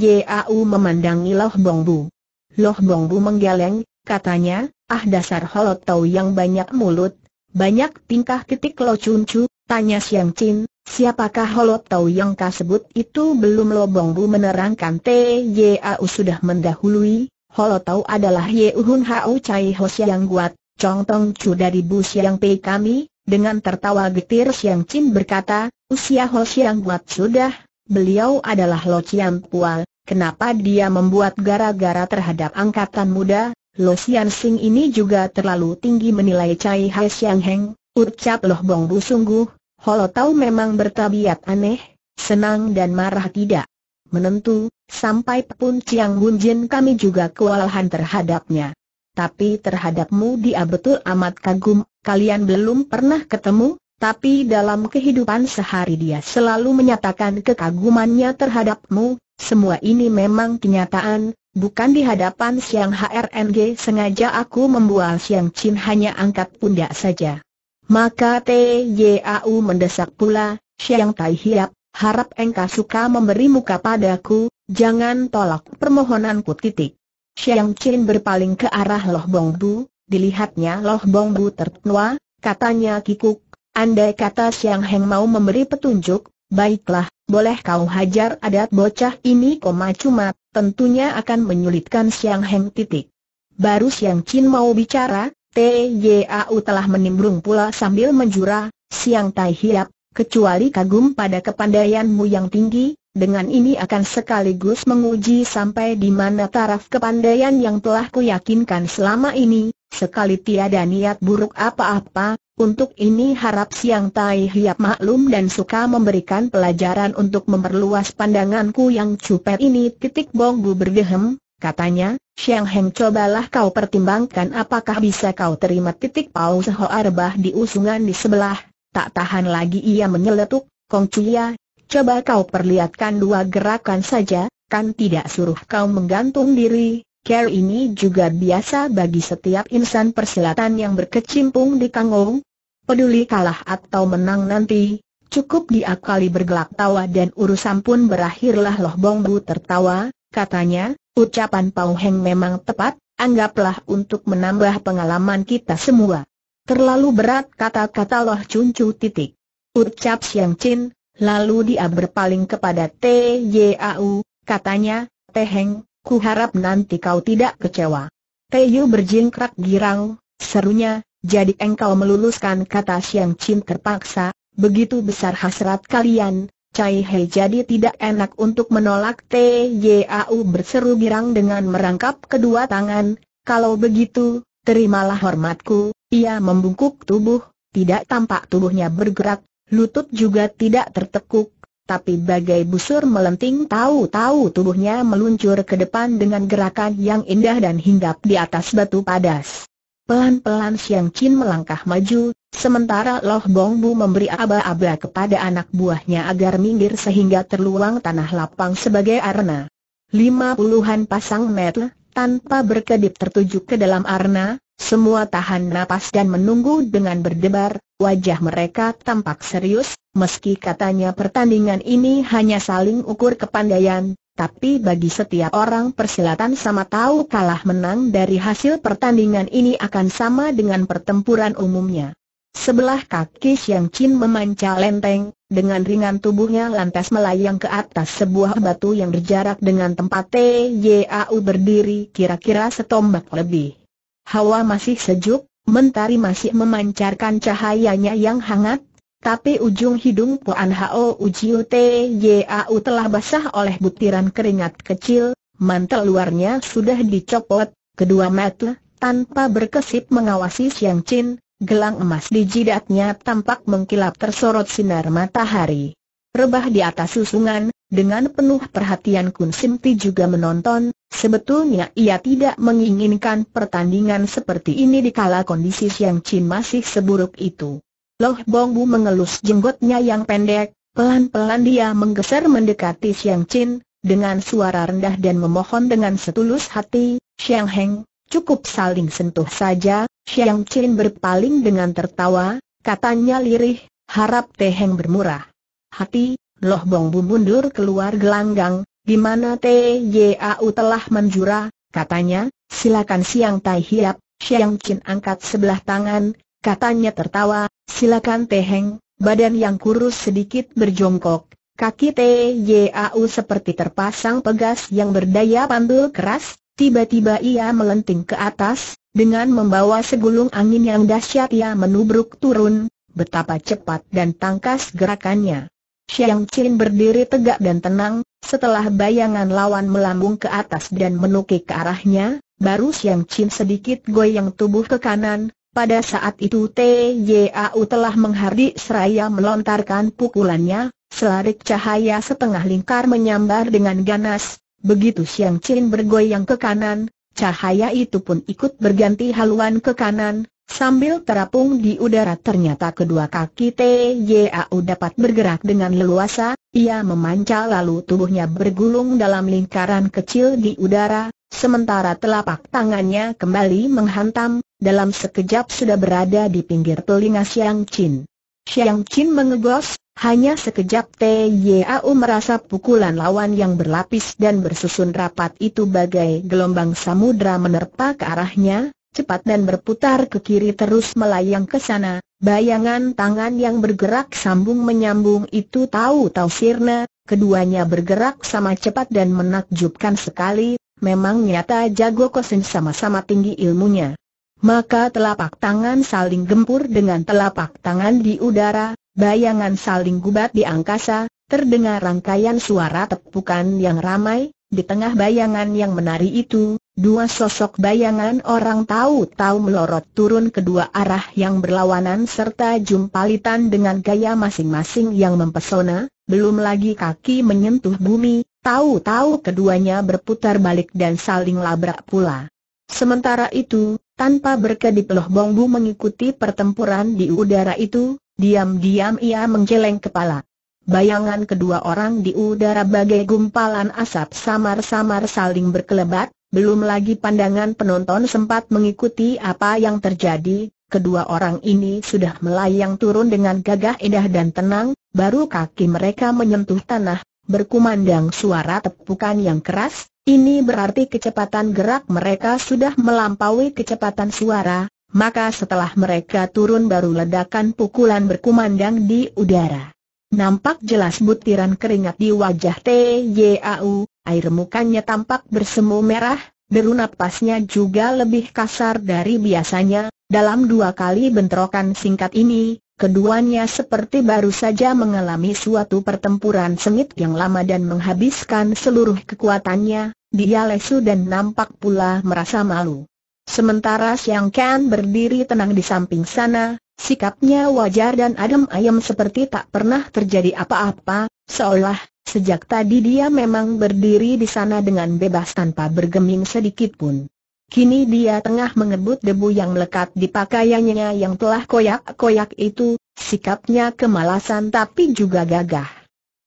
yau memandangi Loh Bongbu. Loh Bongbu menggeleng, katanya, ah dasar tau yang banyak mulut, banyak tingkah titik lo cuncu, tanya Siang Chin, siapakah tau yang kau itu belum lo Bongbu menerangkan T.Y.A.U. sudah mendahului, Holo Tau adalah Ye Uhun Hao Chai Ho Siang Guat, Chong Tong Chu dari Bu Siang Pei kami, dengan tertawa getir Siang Chin berkata, usia Ho Siang Guat sudah, beliau adalah Lo Chiam Pual, kenapa dia membuat gara-gara terhadap angkatan muda, Lo Sian Sing ini juga terlalu tinggi menilai Chai Hai Siang Heng, ucap Loh Bong Bu sungguh, Holo Tau memang bertabiat aneh, senang dan marah tidak menentu, sampai pun Chiang Bunjin kami juga kewalahan terhadapnya. Tapi terhadapmu dia betul amat kagum, kalian belum pernah ketemu, tapi dalam kehidupan sehari dia selalu menyatakan kekagumannya terhadapmu, semua ini memang kenyataan, bukan di hadapan Siang HRNG sengaja aku membual Siang Chin hanya angkat pundak saja. Maka TYAU mendesak pula, Siang Tai Hiap, harap engkau suka memberi muka padaku, jangan tolak permohonanku titik. Siang Chin berpaling ke arah Loh Bu. dilihatnya Loh Bu tertua, katanya kikuk, andai kata Siang Heng mau memberi petunjuk, baiklah, boleh kau hajar adat bocah ini koma cuma, tentunya akan menyulitkan Siang Heng titik. Baru Siang Chin mau bicara, TYAU telah menimbrung pula sambil menjura, Siang Tai Hiap, kecuali kagum pada kepandaianmu yang tinggi, dengan ini akan sekaligus menguji sampai di mana taraf kepandaian yang telah kuyakinkan selama ini, sekali tiada niat buruk apa-apa, untuk ini harap siang tai hiap maklum dan suka memberikan pelajaran untuk memperluas pandanganku yang cuper ini titik bonggu berdehem, katanya, Siang Heng cobalah kau pertimbangkan apakah bisa kau terima titik paus hoa arbah di usungan di sebelah, Tak tahan lagi ia menyeletuk, Kong Chuya, coba kau perlihatkan dua gerakan saja, kan tidak suruh kau menggantung diri, care ini juga biasa bagi setiap insan persilatan yang berkecimpung di Kangong. Peduli kalah atau menang nanti, cukup diakali bergelak tawa dan urusan pun berakhirlah Loh Bongbu tertawa, katanya, ucapan Pau Heng memang tepat, anggaplah untuk menambah pengalaman kita semua. Terlalu berat kata-kata loh cuncu titik. Ucap Siang Chin, lalu dia berpaling kepada T.Y.A.U, katanya, Teheng, ku harap nanti kau tidak kecewa. T.Y.U. berjingkrak girang, serunya, jadi engkau meluluskan kata Siang Chin terpaksa, begitu besar hasrat kalian, Cai Hei jadi tidak enak untuk menolak T.Y.A.U berseru girang dengan merangkap kedua tangan, kalau begitu, terimalah hormatku, ia membungkuk tubuh, tidak tampak tubuhnya bergerak, lutut juga tidak tertekuk, tapi bagai busur melenting tahu-tahu tubuhnya meluncur ke depan dengan gerakan yang indah dan hinggap di atas batu padas. Pelan-pelan Siang Chin melangkah maju, sementara Loh Bong Bu memberi aba-aba kepada anak buahnya agar minggir sehingga terluang tanah lapang sebagai arena. Lima puluhan pasang metel tanpa berkedip tertuju ke dalam arna, semua tahan napas dan menunggu dengan berdebar, wajah mereka tampak serius, meski katanya pertandingan ini hanya saling ukur kepandaian, tapi bagi setiap orang persilatan sama tahu kalah menang dari hasil pertandingan ini akan sama dengan pertempuran umumnya. Sebelah kaki Xiang Chin memanca lenteng, dengan ringan tubuhnya lantas melayang ke atas sebuah batu yang berjarak dengan tempat TYAU berdiri kira-kira setombak lebih. Hawa masih sejuk, mentari masih memancarkan cahayanya yang hangat, tapi ujung hidung Puan Hao Ujiu TYAU telah basah oleh butiran keringat kecil, mantel luarnya sudah dicopot, kedua mata tanpa berkesip mengawasi Siang Chin, Gelang emas di jidatnya tampak mengkilap tersorot sinar matahari. Rebah di atas susungan, dengan penuh perhatian Kun Simti juga menonton, sebetulnya ia tidak menginginkan pertandingan seperti ini di kala kondisi Siang Chin masih seburuk itu. Loh Bongbu mengelus jenggotnya yang pendek, pelan-pelan dia menggeser mendekati Siang Chin, dengan suara rendah dan memohon dengan setulus hati, Siang Heng, cukup saling sentuh saja, Xiang Qin berpaling dengan tertawa, katanya lirih, harap Teheng bermurah. Hati, Loh Bong Bu mundur keluar gelanggang, di mana TYAU telah menjura, katanya, silakan Siang Tai Hiap, Xiang Qin angkat sebelah tangan, katanya tertawa, silakan Teheng, badan yang kurus sedikit berjongkok, kaki TYAU seperti terpasang pegas yang berdaya pantul keras, tiba-tiba ia melenting ke atas, dengan membawa segulung angin yang dahsyat ia menubruk turun, betapa cepat dan tangkas gerakannya. Xiang Qin berdiri tegak dan tenang, setelah bayangan lawan melambung ke atas dan menukik ke arahnya, baru Xiang Qin sedikit goyang tubuh ke kanan, pada saat itu T.Y.A.U. telah menghardik seraya melontarkan pukulannya, selarik cahaya setengah lingkar menyambar dengan ganas, begitu Xiang Qin bergoyang ke kanan, Cahaya itu pun ikut berganti haluan ke kanan, sambil terapung di udara ternyata kedua kaki TYAU dapat bergerak dengan leluasa, ia memancal lalu tubuhnya bergulung dalam lingkaran kecil di udara, sementara telapak tangannya kembali menghantam, dalam sekejap sudah berada di pinggir telinga Siang Chin. Siang Chin mengegos, hanya sekejap T.Y.A.U. merasa pukulan lawan yang berlapis dan bersusun rapat itu bagai gelombang samudra menerpa ke arahnya, cepat dan berputar ke kiri terus melayang ke sana, bayangan tangan yang bergerak sambung menyambung itu tahu-tahu sirna, keduanya bergerak sama cepat dan menakjubkan sekali, memang nyata jago kosen sama-sama tinggi ilmunya. Maka telapak tangan saling gempur dengan telapak tangan di udara, bayangan saling gubat di angkasa, terdengar rangkaian suara tepukan yang ramai, di tengah bayangan yang menari itu, dua sosok bayangan orang tahu-tahu melorot turun kedua arah yang berlawanan serta jumpalitan dengan gaya masing-masing yang mempesona, belum lagi kaki menyentuh bumi, tahu-tahu keduanya berputar balik dan saling labrak pula. Sementara itu, tanpa berkedip Loh Bongbu mengikuti pertempuran di udara itu, Diam-diam ia menggeleng kepala. Bayangan kedua orang di udara bagai gumpalan asap samar-samar saling berkelebat, belum lagi pandangan penonton sempat mengikuti apa yang terjadi, kedua orang ini sudah melayang turun dengan gagah indah dan tenang, baru kaki mereka menyentuh tanah, berkumandang suara tepukan yang keras, ini berarti kecepatan gerak mereka sudah melampaui kecepatan suara, maka setelah mereka turun baru ledakan pukulan berkumandang di udara. Nampak jelas butiran keringat di wajah T.Y.A.U, air mukanya tampak bersemu merah, deru napasnya juga lebih kasar dari biasanya, dalam dua kali bentrokan singkat ini, keduanya seperti baru saja mengalami suatu pertempuran sengit yang lama dan menghabiskan seluruh kekuatannya, dia lesu dan nampak pula merasa malu. Sementara Siang Kan berdiri tenang di samping sana, sikapnya wajar dan adem ayem seperti tak pernah terjadi apa-apa, seolah sejak tadi dia memang berdiri di sana dengan bebas tanpa bergeming sedikit pun. Kini dia tengah mengebut debu yang melekat di pakaiannya yang telah koyak-koyak itu, sikapnya kemalasan tapi juga gagah.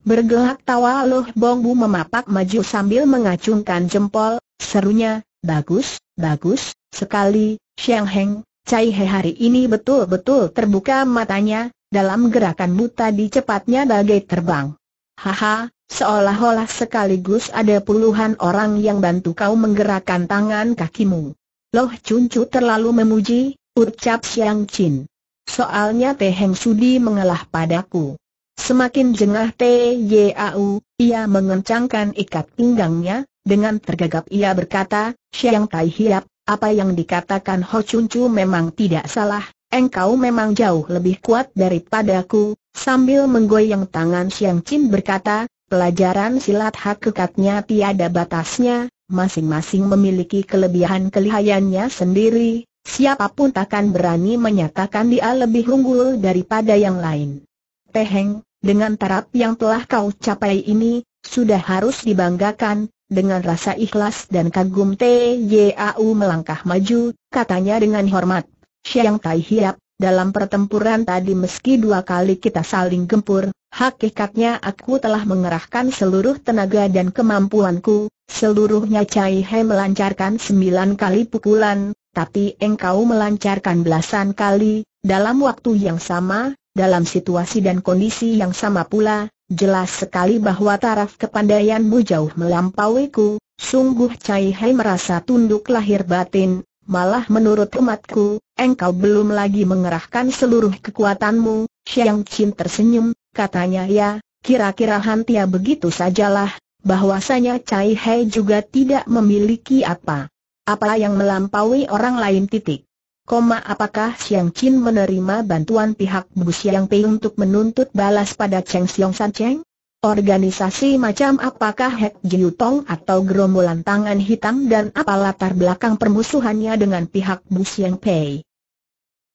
Bergelak tawa Loh Bongbu memapak maju sambil mengacungkan jempol, serunya, bagus, bagus, Sekali, Xiang Heng, Cai He hari ini betul-betul terbuka matanya, dalam gerakan buta di cepatnya bagai terbang. Haha, seolah-olah sekaligus ada puluhan orang yang bantu kau menggerakkan tangan kakimu. Loh Cuncu terlalu memuji, ucap Xiang Qin. Soalnya Teh Heng Sudi mengalah padaku. Semakin jengah U, ia mengencangkan ikat pinggangnya, dengan tergagap ia berkata, Xiang Tai Hiap, apa yang dikatakan Ho Chun Chu memang tidak salah, engkau memang jauh lebih kuat daripadaku, sambil menggoyang tangan Xiang Chin berkata, pelajaran silat hakikatnya tiada batasnya, masing-masing memiliki kelebihan kelihayannya sendiri, siapapun takkan berani menyatakan dia lebih unggul daripada yang lain. Teheng, dengan taraf yang telah kau capai ini, sudah harus dibanggakan, dengan rasa ikhlas dan kagum T.Y.A.U. melangkah maju, katanya dengan hormat, Siang Tai Hiap, dalam pertempuran tadi meski dua kali kita saling gempur, hakikatnya aku telah mengerahkan seluruh tenaga dan kemampuanku, seluruhnya Chai He melancarkan sembilan kali pukulan, tapi engkau melancarkan belasan kali, dalam waktu yang sama, dalam situasi dan kondisi yang sama pula, Jelas sekali bahwa taraf kepandaianmu jauh melampaui ku. sungguh Cai Hai merasa tunduk lahir batin, malah menurut umatku, engkau belum lagi mengerahkan seluruh kekuatanmu, Xiang Qin tersenyum, katanya ya, kira-kira Hantia begitu sajalah, bahwasanya Cai Hai juga tidak memiliki apa. Apa yang melampaui orang lain titik. Koma apakah Siang Chin menerima bantuan pihak Bu Siang Pei untuk menuntut balas pada Cheng Xiong San Cheng? Organisasi macam apakah Hek Jiu Tong atau gerombolan tangan hitam dan apa latar belakang permusuhannya dengan pihak Bu Siang Pei?